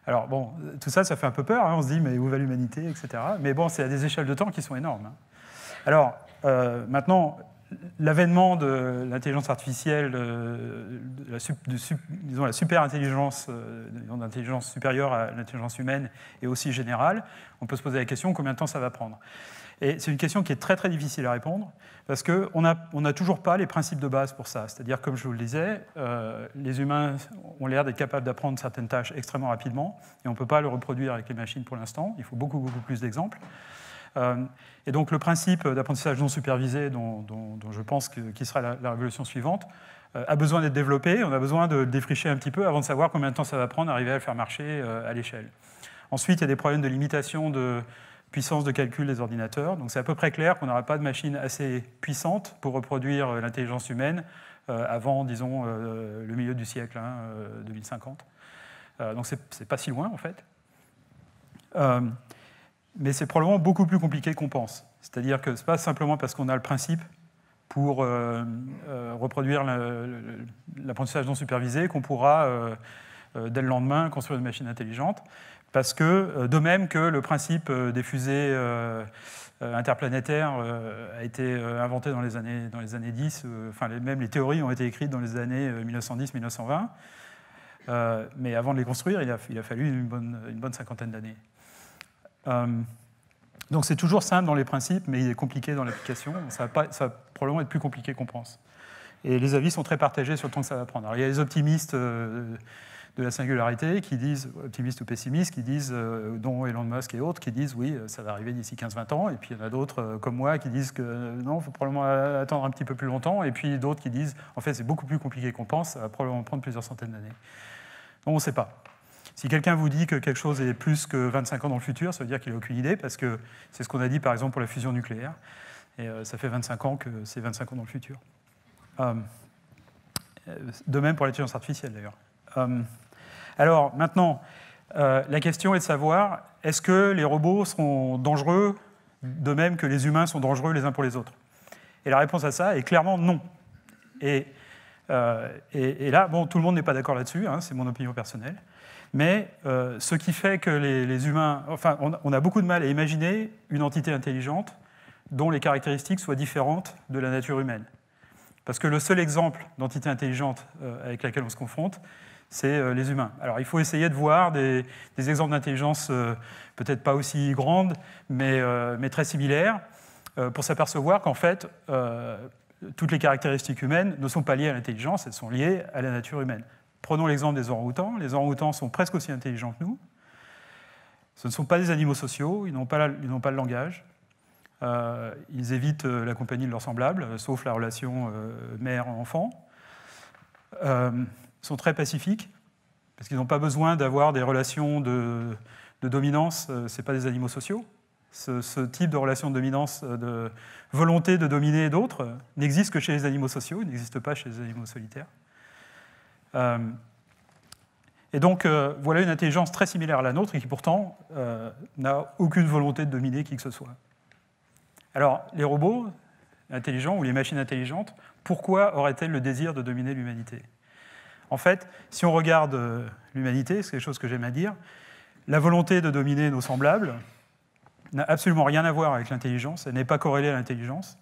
Alors bon, tout ça, ça fait un peu peur, hein. on se dit, mais où va l'humanité, etc. Mais bon, c'est à des échelles de temps qui sont énormes. Hein. Alors, euh, maintenant, l'avènement de l'intelligence artificielle, de disons, la super intelligence, l'intelligence euh, supérieure à l'intelligence humaine et aussi générale, on peut se poser la question combien de temps ça va prendre. Et c'est une question qui est très très difficile à répondre, parce qu'on n'a on a toujours pas les principes de base pour ça. C'est-à-dire, comme je vous le disais, euh, les humains ont l'air d'être capables d'apprendre certaines tâches extrêmement rapidement, et on ne peut pas le reproduire avec les machines pour l'instant, il faut beaucoup beaucoup plus d'exemples. Euh, et donc le principe d'apprentissage non supervisé, dont, je pense qu'il sera la, révolution suivante, euh, a besoin d'être développé, on a besoin de le défricher un petit peu avant de savoir combien de temps ça va prendre d'arriver à le faire marcher à l'échelle. Ensuite, il y a des problèmes de limitation de, puissance de calcul des ordinateurs. Donc c'est à peu près clair qu'on n'aura pas de machine assez puissante pour reproduire euh, l'intelligence humaine euh, avant, disons, euh, le milieu du siècle, 2050. Hein, donc c'est pas si loin en fait. mais c'est probablement beaucoup plus compliqué qu'on pense. C'est-à-dire que ce n'est pas simplement parce qu'on a le principe pour reproduire l'apprentissage non supervisé qu'on pourra, dès le lendemain, construire une machine intelligente. Parce que, euh, de même que le principe euh, des fusées euh, interplanétaires a été inventé dans les années, dans les années 10, enfin, même les théories ont été écrites dans les années 1910-1920, mais avant de les construire, il a, fallu une bonne, une bonne cinquantaine d'années. donc c'est toujours simple dans les principes, mais il est compliqué dans l'application. Ça, ça, va probablement être plus compliqué qu'on pense. Et les avis sont très partagés sur le temps que ça va prendre. Alors, il y a les optimistes de la singularité, qui disent, optimistes ou pessimistes, qui disent, euh, dont Elon Musk et autres, qui disent oui, euh, ça va arriver d'ici 15-20 ans. Et puis il y en a d'autres euh, comme moi qui disent que non, il faut probablement attendre un petit peu plus longtemps. Et puis d'autres qui disent, en fait, c'est beaucoup plus compliqué qu'on pense, ça va probablement prendre plusieurs centaines d'années. Donc on ne sait pas. Si quelqu'un vous dit que quelque chose est plus que 25 ans dans le futur, ça veut dire qu'il n'a aucune idée, parce que c'est ce qu'on a dit par exemple pour la fusion nucléaire. Et ça fait 25 ans que c'est 25 ans dans le futur. de même pour l'intelligence artificielle d'ailleurs. Alors maintenant, euh, la question est de savoir, est-ce que les robots sont dangereux de même que les humains sont dangereux les uns pour les autres Et la réponse à ça est clairement non. Euh, et, là, bon, tout le monde n'est pas d'accord là-dessus, hein, c'est mon opinion personnelle. Mais euh, ce qui fait que les, humains, enfin, on, a beaucoup de mal à imaginer une entité intelligente dont les caractéristiques soient différentes de la nature humaine. Parce que le seul exemple d'entité intelligente avec laquelle on se confronte, c'est euh, les humains. Alors il faut essayer de voir des, exemples d'intelligence euh, peut-être pas aussi grandes, mais, euh, très similaires, pour s'apercevoir qu'en fait, toutes les caractéristiques humaines ne sont pas liées à l'intelligence, elles sont liées à la nature humaine. Prenons l'exemple des orang-outans. Les orang-outans sont presque aussi intelligents que nous. Ce ne sont pas des animaux sociaux, ils n'ont pas, pas, le langage. ils évitent la compagnie de leurs semblables, sauf la relation mère-enfant sont très pacifiques, parce qu'ils n'ont pas besoin d'avoir des relations de, dominance, euh, ce n'est pas des animaux sociaux. Ce, type de relation de dominance, euh, de volonté de dominer d'autres, euh, n'existe que chez les animaux sociaux, il n'existe pas chez les animaux solitaires. et donc, voilà une intelligence très similaire à la nôtre et qui pourtant n'a aucune volonté de dominer qui que ce soit. Alors, les robots intelligents ou les machines intelligentes, pourquoi auraient-elles le désir de dominer l'humanité en fait, si on regarde euh, l'humanité, c'est quelque chose que j'aime à dire, la volonté de dominer nos semblables n'a absolument rien à voir avec l'intelligence, elle n'est pas corrélée à l'intelligence.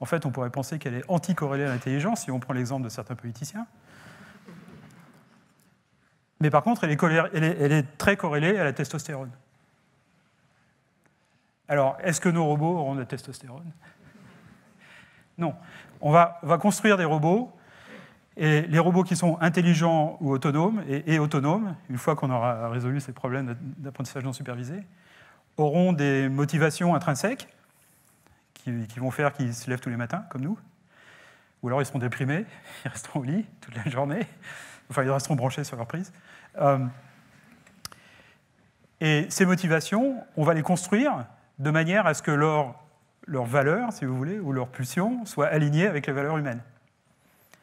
En fait, on pourrait penser qu'elle est anticorrélée à l'intelligence si on prend l'exemple de certains politiciens. Mais par contre, elle est, très corrélée à la testostérone. Alors, est-ce que nos robots auront de la testostérone Non. on va construire des robots et les robots qui sont intelligents ou autonomes, et, autonomes, une fois qu'on aura résolu ces problèmes d'apprentissage non supervisé, auront des motivations intrinsèques qui, vont faire qu'ils se lèvent tous les matins, comme nous. Ou alors ils seront déprimés, ils resteront au lit toute la journée. Enfin, ils resteront branchés sur leur prise. Euh, et ces motivations, on va les construire de manière à ce que leur, leur valeur, si vous voulez, ou leur pulsion, soit alignée avec les valeurs humaines.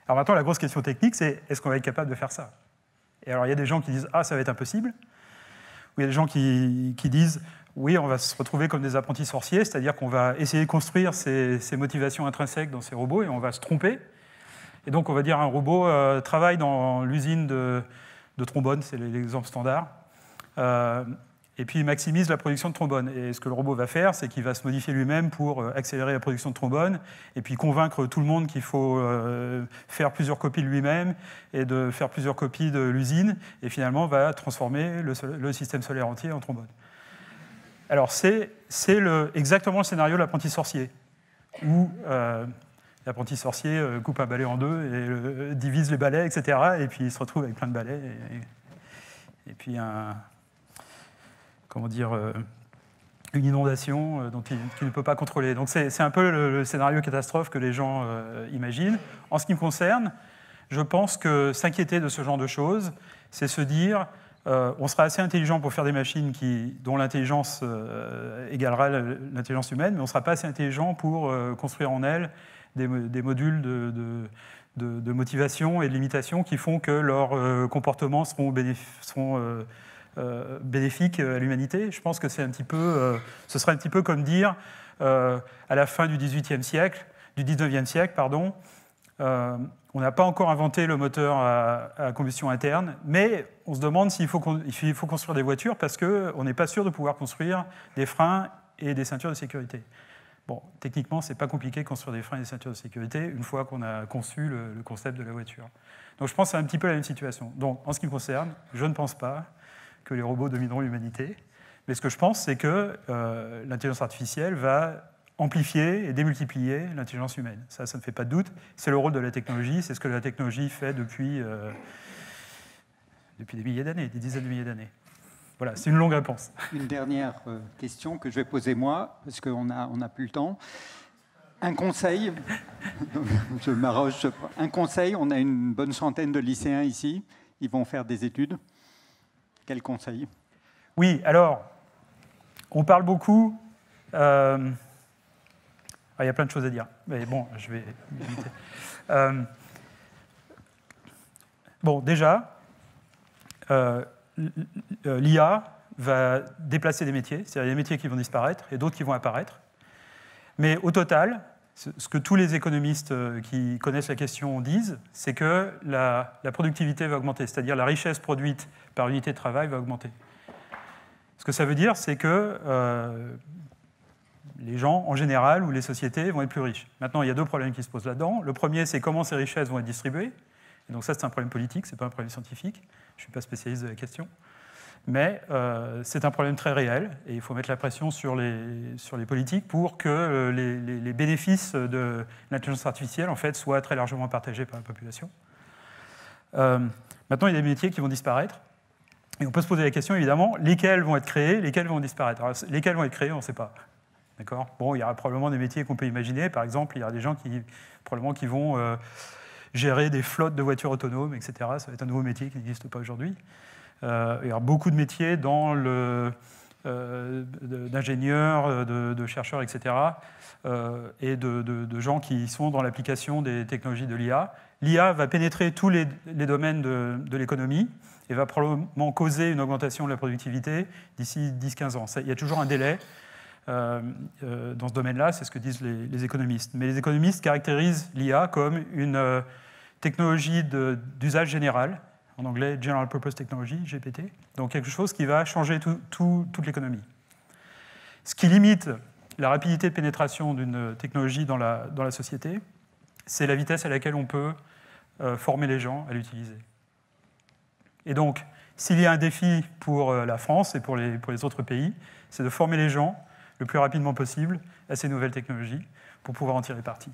Alors maintenant, la grosse question technique, c'est est-ce qu'on va être capable de faire ça Et alors, il y a des gens qui disent Ah, ça va être impossible. Ou il y a des gens qui, disent Oui, on va se retrouver comme des apprentis sorciers, c'est-à-dire qu'on va essayer de construire ces, motivations intrinsèques dans ces robots et on va se tromper. Et donc, on va dire un robot euh, travaille dans l'usine de, trombone, c'est l'exemple standard. Euh, et puis il maximise la production de trombone. Et ce que le robot va faire, c'est qu'il va se modifier lui-même pour euh, accélérer la production de trombone, et puis convaincre tout le monde qu'il faut euh, faire plusieurs copies de lui-même, et de faire plusieurs copies de l'usine, et finalement va transformer le, système solaire entier en trombone. Alors c'est exactement le scénario de l'apprenti sorcier, où euh, l'apprenti sorcier coupe un balai en deux, et divise les balais, etc., et puis il se retrouve avec plein de balais, et puis un comment dire, euh, une inondation euh, dont qu'il ne peut pas contrôler. Donc c'est, un peu le, scénario catastrophe que les gens euh, imaginent. En ce qui me concerne, je pense que s'inquiéter de ce genre de choses, c'est se dire on sera assez intelligent pour faire des machines qui, dont l'intelligence égalera l'intelligence humaine, mais on ne sera pas assez intelligent pour construire en elles des, modules de, motivation et de limitation qui font que leurs comportements seront, seront euh, bénéfique à l'humanité. Je pense que c'est un peu, euh, ce serait un petit peu comme dire euh, à la fin du siècle, du 19e siècle, pardon, on n'a pas encore inventé le moteur à, combustion interne, mais on se demande s'il faut, construire des voitures parce qu'on n'est pas sûr de pouvoir construire des freins et des ceintures de sécurité. Bon, techniquement, c'est pas compliqué de construire des freins et des ceintures de sécurité une fois qu'on a conçu le, le, concept de la voiture. Donc je pense que c'est un petit peu la même situation. Donc en ce qui me concerne, je ne pense pas que les robots domineront l'humanité. Mais ce que je pense, c'est que euh, l'intelligence artificielle va amplifier et démultiplier l'intelligence humaine. Ça, ça ne fait pas de doute. C'est le rôle de la technologie, c'est ce que la technologie fait depuis, euh, depuis des milliers d'années, des dizaines de milliers d'années. Voilà, c'est une longue réponse. Une dernière euh, question que je vais poser moi, parce qu'on n'a on a plus le temps. Un conseil, je m'arroche, un conseil, on a une bonne centaine de lycéens ici, ils vont faire des études. Quel conseil Oui, alors, on parle beaucoup. Euh, ah, il y a plein de choses à dire, mais bon, je vais euh, Bon, déjà, euh, l'IA va déplacer des métiers, c'est-à-dire des métiers qui vont disparaître et d'autres qui vont apparaître. Mais au total, ce que tous les économistes euh, qui connaissent la question disent, c'est que la, productivité va augmenter, c'est-à-dire la richesse produite par unité de travail va augmenter. Ce que ça veut dire, c'est que euh, les gens en général ou les sociétés vont être plus riches. Maintenant, il y a deux problèmes qui se posent là-dedans. Le premier, c'est comment ces richesses vont être distribuées. donc ça, c'est un problème politique, ce n'est pas un problème scientifique. Je ne suis pas spécialiste de la question. Mais euh, c'est un problème très réel et il faut mettre la pression sur les, sur les politiques pour que euh, les, bénéfices de l'intelligence artificielle en fait, soient très largement partagés par la population. Euh, maintenant, il y a des métiers qui vont disparaître. Et on peut se poser la question, évidemment, lesquels vont être créés, lesquels vont disparaître. lesquels vont être créés, on ne sait pas. D'accord Bon, il y aura probablement des métiers qu'on peut imaginer. Par exemple, il y aura des gens qui, probablement, qui vont gérer des flottes de voitures autonomes, etc. Ça va être un nouveau métier qui n'existe pas aujourd'hui. Euh, il y a beaucoup de métiers dans le euh, d'ingénieurs, euh, de, chercheurs, etc., et de, gens qui sont dans l'application des technologies de l'IA. L'IA va pénétrer tous les, domaines de, l'économie et va probablement causer une augmentation de la productivité d'ici 10-15 ans. il y a toujours un délai dans ce domaine-là, c'est ce que disent les, économistes. Mais les économistes caractérisent l'IA comme une technologie d'usage général en anglais General Purpose Technology, GPT, donc quelque chose qui va changer toute l'économie. Ce qui limite la rapidité de pénétration d'une technologie dans la, société, c'est la vitesse à laquelle on peut euh, former les gens à l'utiliser. Et donc, s'il y a un défi pour euh, la France et pour les autres pays, c'est de former les gens le plus rapidement possible à ces nouvelles technologies pour pouvoir en tirer parti.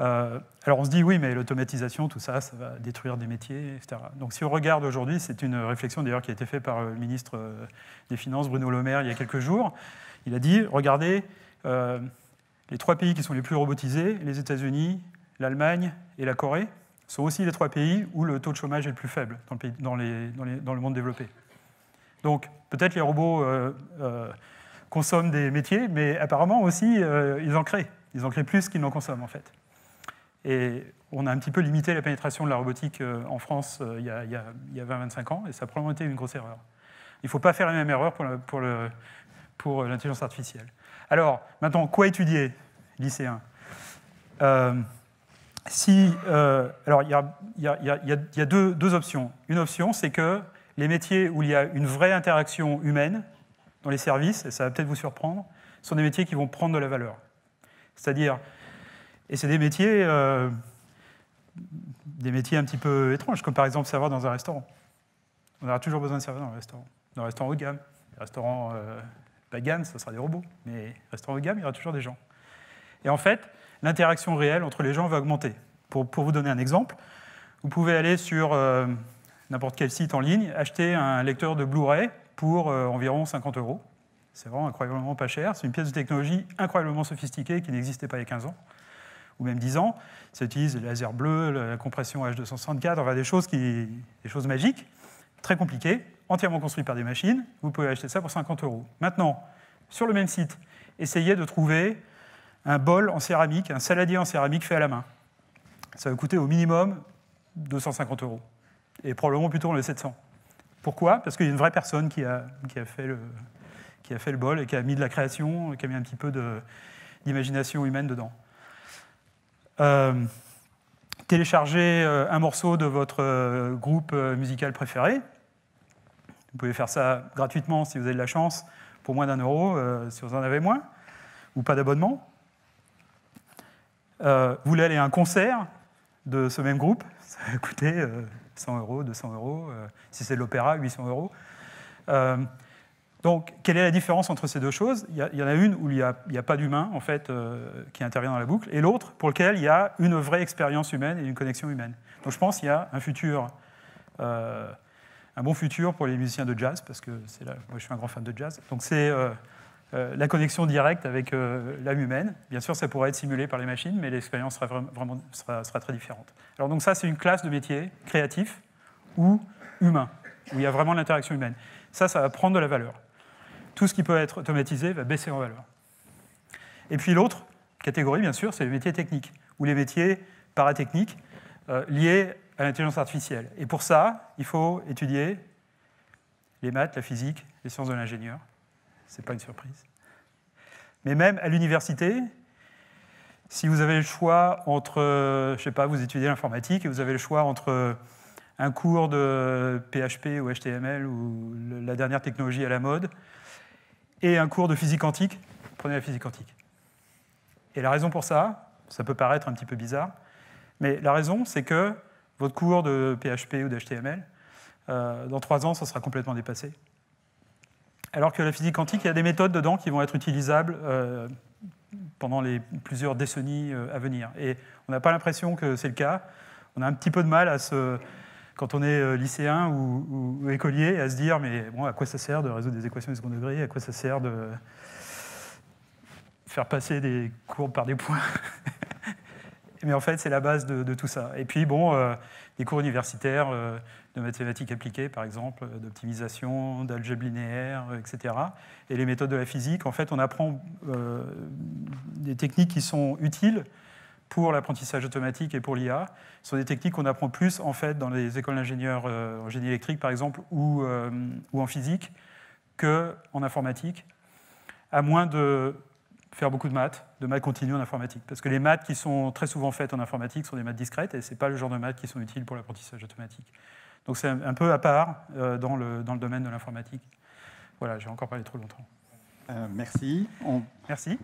Euh, alors on se dit oui, mais l'automatisation, tout ça, ça va détruire des métiers, etc. Donc si on regarde aujourd'hui, c'est une réflexion d'ailleurs qui a été faite par le ministre euh, des Finances, Bruno Le Maire, il y a quelques jours. Il a dit, regardez, euh, les trois pays qui sont les plus robotisés, les États-Unis, l'Allemagne et la Corée, sont aussi les trois pays où le taux de chômage est le plus faible dans le, dans les, dans le monde développé. Donc peut-être les robots consomment des métiers, mais apparemment aussi ils en créent. Ils en créent plus qu'ils n'en consomment en fait. Et on a un petit peu limité la pénétration de la robotique euh, en France euh, il y a, 20-25 ans, et ça a probablement été une grosse erreur. Il ne faut pas faire la même erreur pour, pour, euh, l'intelligence artificielle. Alors, maintenant, quoi étudier, lycéens si, Alors, il y a, deux, deux, options. Une option, c'est que les métiers où il y a une vraie interaction humaine dans les services, et ça va peut-être vous surprendre, sont des métiers qui vont prendre de la valeur. C'est-à-dire, et c'est des métiers, euh, des métiers un petit peu étranges, comme par exemple serveur dans un restaurant. On aura toujours besoin de servir dans un restaurant. Dans un restaurant haut de gamme, un restaurant euh, ce sera des robots, mais restaurant haut de gamme, il y aura toujours des gens. Et en fait, l'interaction réelle entre les gens va augmenter. Pour, vous donner un exemple, vous pouvez aller sur euh, n'importe quel site en ligne, acheter un lecteur de Blu-ray pour euh, environ 50 euros. C'est vraiment incroyablement pas cher. C'est une pièce de technologie incroyablement sophistiquée qui n'existait pas il y a 15 ans ou même 10 ans. Ça utilise le laser bleu, la compression H264, enfin des choses, qui, des choses magiques, très compliquées, entièrement construites par des machines. Vous pouvez acheter ça pour 50 euros. Maintenant, sur le même site, essayez de trouver un bol en céramique, un saladier en céramique fait à la main. Ça va coûter au minimum 250 euros, et probablement plutôt les 700. Pourquoi Parce qu'il y a une vraie personne qui a, qui a fait le, qui a fait le bol et qui a mis de la création, qui a mis un petit peu d'imagination humaine dedans. Euh, télécharger euh, un morceau de votre euh, groupe musical préféré. Vous pouvez faire ça gratuitement si vous avez de la chance, pour moins d'un euro, si vous en avez moins, ou pas d'abonnement. vous voulez aller à un concert de ce même groupe, ça va coûter 100 euros, 200 euros, si c'est de l'opéra, 800 euros. Donc, quelle est la différence entre ces deux choses il y, en a une où il n'y a, pas d'humain, en fait, euh, qui intervient dans la boucle, et l'autre pour lequel il y a une vraie expérience humaine et une connexion humaine. Donc, je pense qu'il y a un futur, euh, un bon futur pour les musiciens de jazz, parce que c'est là, moi, je suis un grand fan de jazz. Donc, c'est euh, la connexion directe avec l'âme humaine. Bien sûr, ça pourrait être simulé par les machines, mais l'expérience sera, vraiment, sera, sera très différente. Alors, donc, ça, c'est une classe de métier créatif ou humain, où il y a vraiment l'interaction humaine. Ça, ça va prendre de la valeur tout ce qui peut être automatisé va baisser en valeur. Et puis l'autre catégorie, bien sûr, c'est les métiers techniques, ou les métiers paratechniques euh, liés à l'intelligence artificielle. Et pour ça, il faut étudier les maths, la physique, les sciences de l'ingénieur. Ce n'est pas une surprise. Mais même à l'université, si vous avez le choix entre, je sais pas, vous étudiez l'informatique et vous avez le choix entre un cours de PHP ou HTML ou la dernière technologie à la mode, et un cours de physique quantique, prenez la physique quantique. Et la raison pour ça, ça peut paraître un petit peu bizarre, mais la raison, c'est que votre cours de PHP ou d'HTML, euh, dans trois ans, ça sera complètement dépassé. Alors que la physique quantique, il y a des méthodes dedans qui vont être utilisables euh, pendant les plusieurs décennies euh, à venir. Et on n'a pas l'impression que c'est le cas. On a un petit peu de mal à se quand on est euh, lycéen ou, écolier à se dire mais bon, à quoi ça sert de résoudre des équations de second degré À quoi ça sert de faire passer des courbes par des points Mais en fait, c'est la base de, tout ça. Et puis, bon, euh, des cours universitaires euh, de mathématiques appliquées, par exemple, d'optimisation, d'algèbre linéaire, etc. Et les méthodes de la physique, en fait, on apprend des techniques qui sont utiles pour l'apprentissage automatique et pour l'IA. Ce sont des techniques qu'on apprend plus en fait dans les écoles d'ingénieurs euh, en génie électrique par exemple ou, euh, ou en physique qu'en informatique, à moins de faire beaucoup de maths, de maths continues en informatique. Parce que les maths qui sont très souvent faites en informatique sont des maths discrètes et ce n'est pas le genre de maths qui sont utiles pour l'apprentissage automatique. Donc c'est un peu à part euh, dans, le, dans le domaine de l'informatique. Voilà, j'ai encore parlé trop longtemps. merci. On... Merci.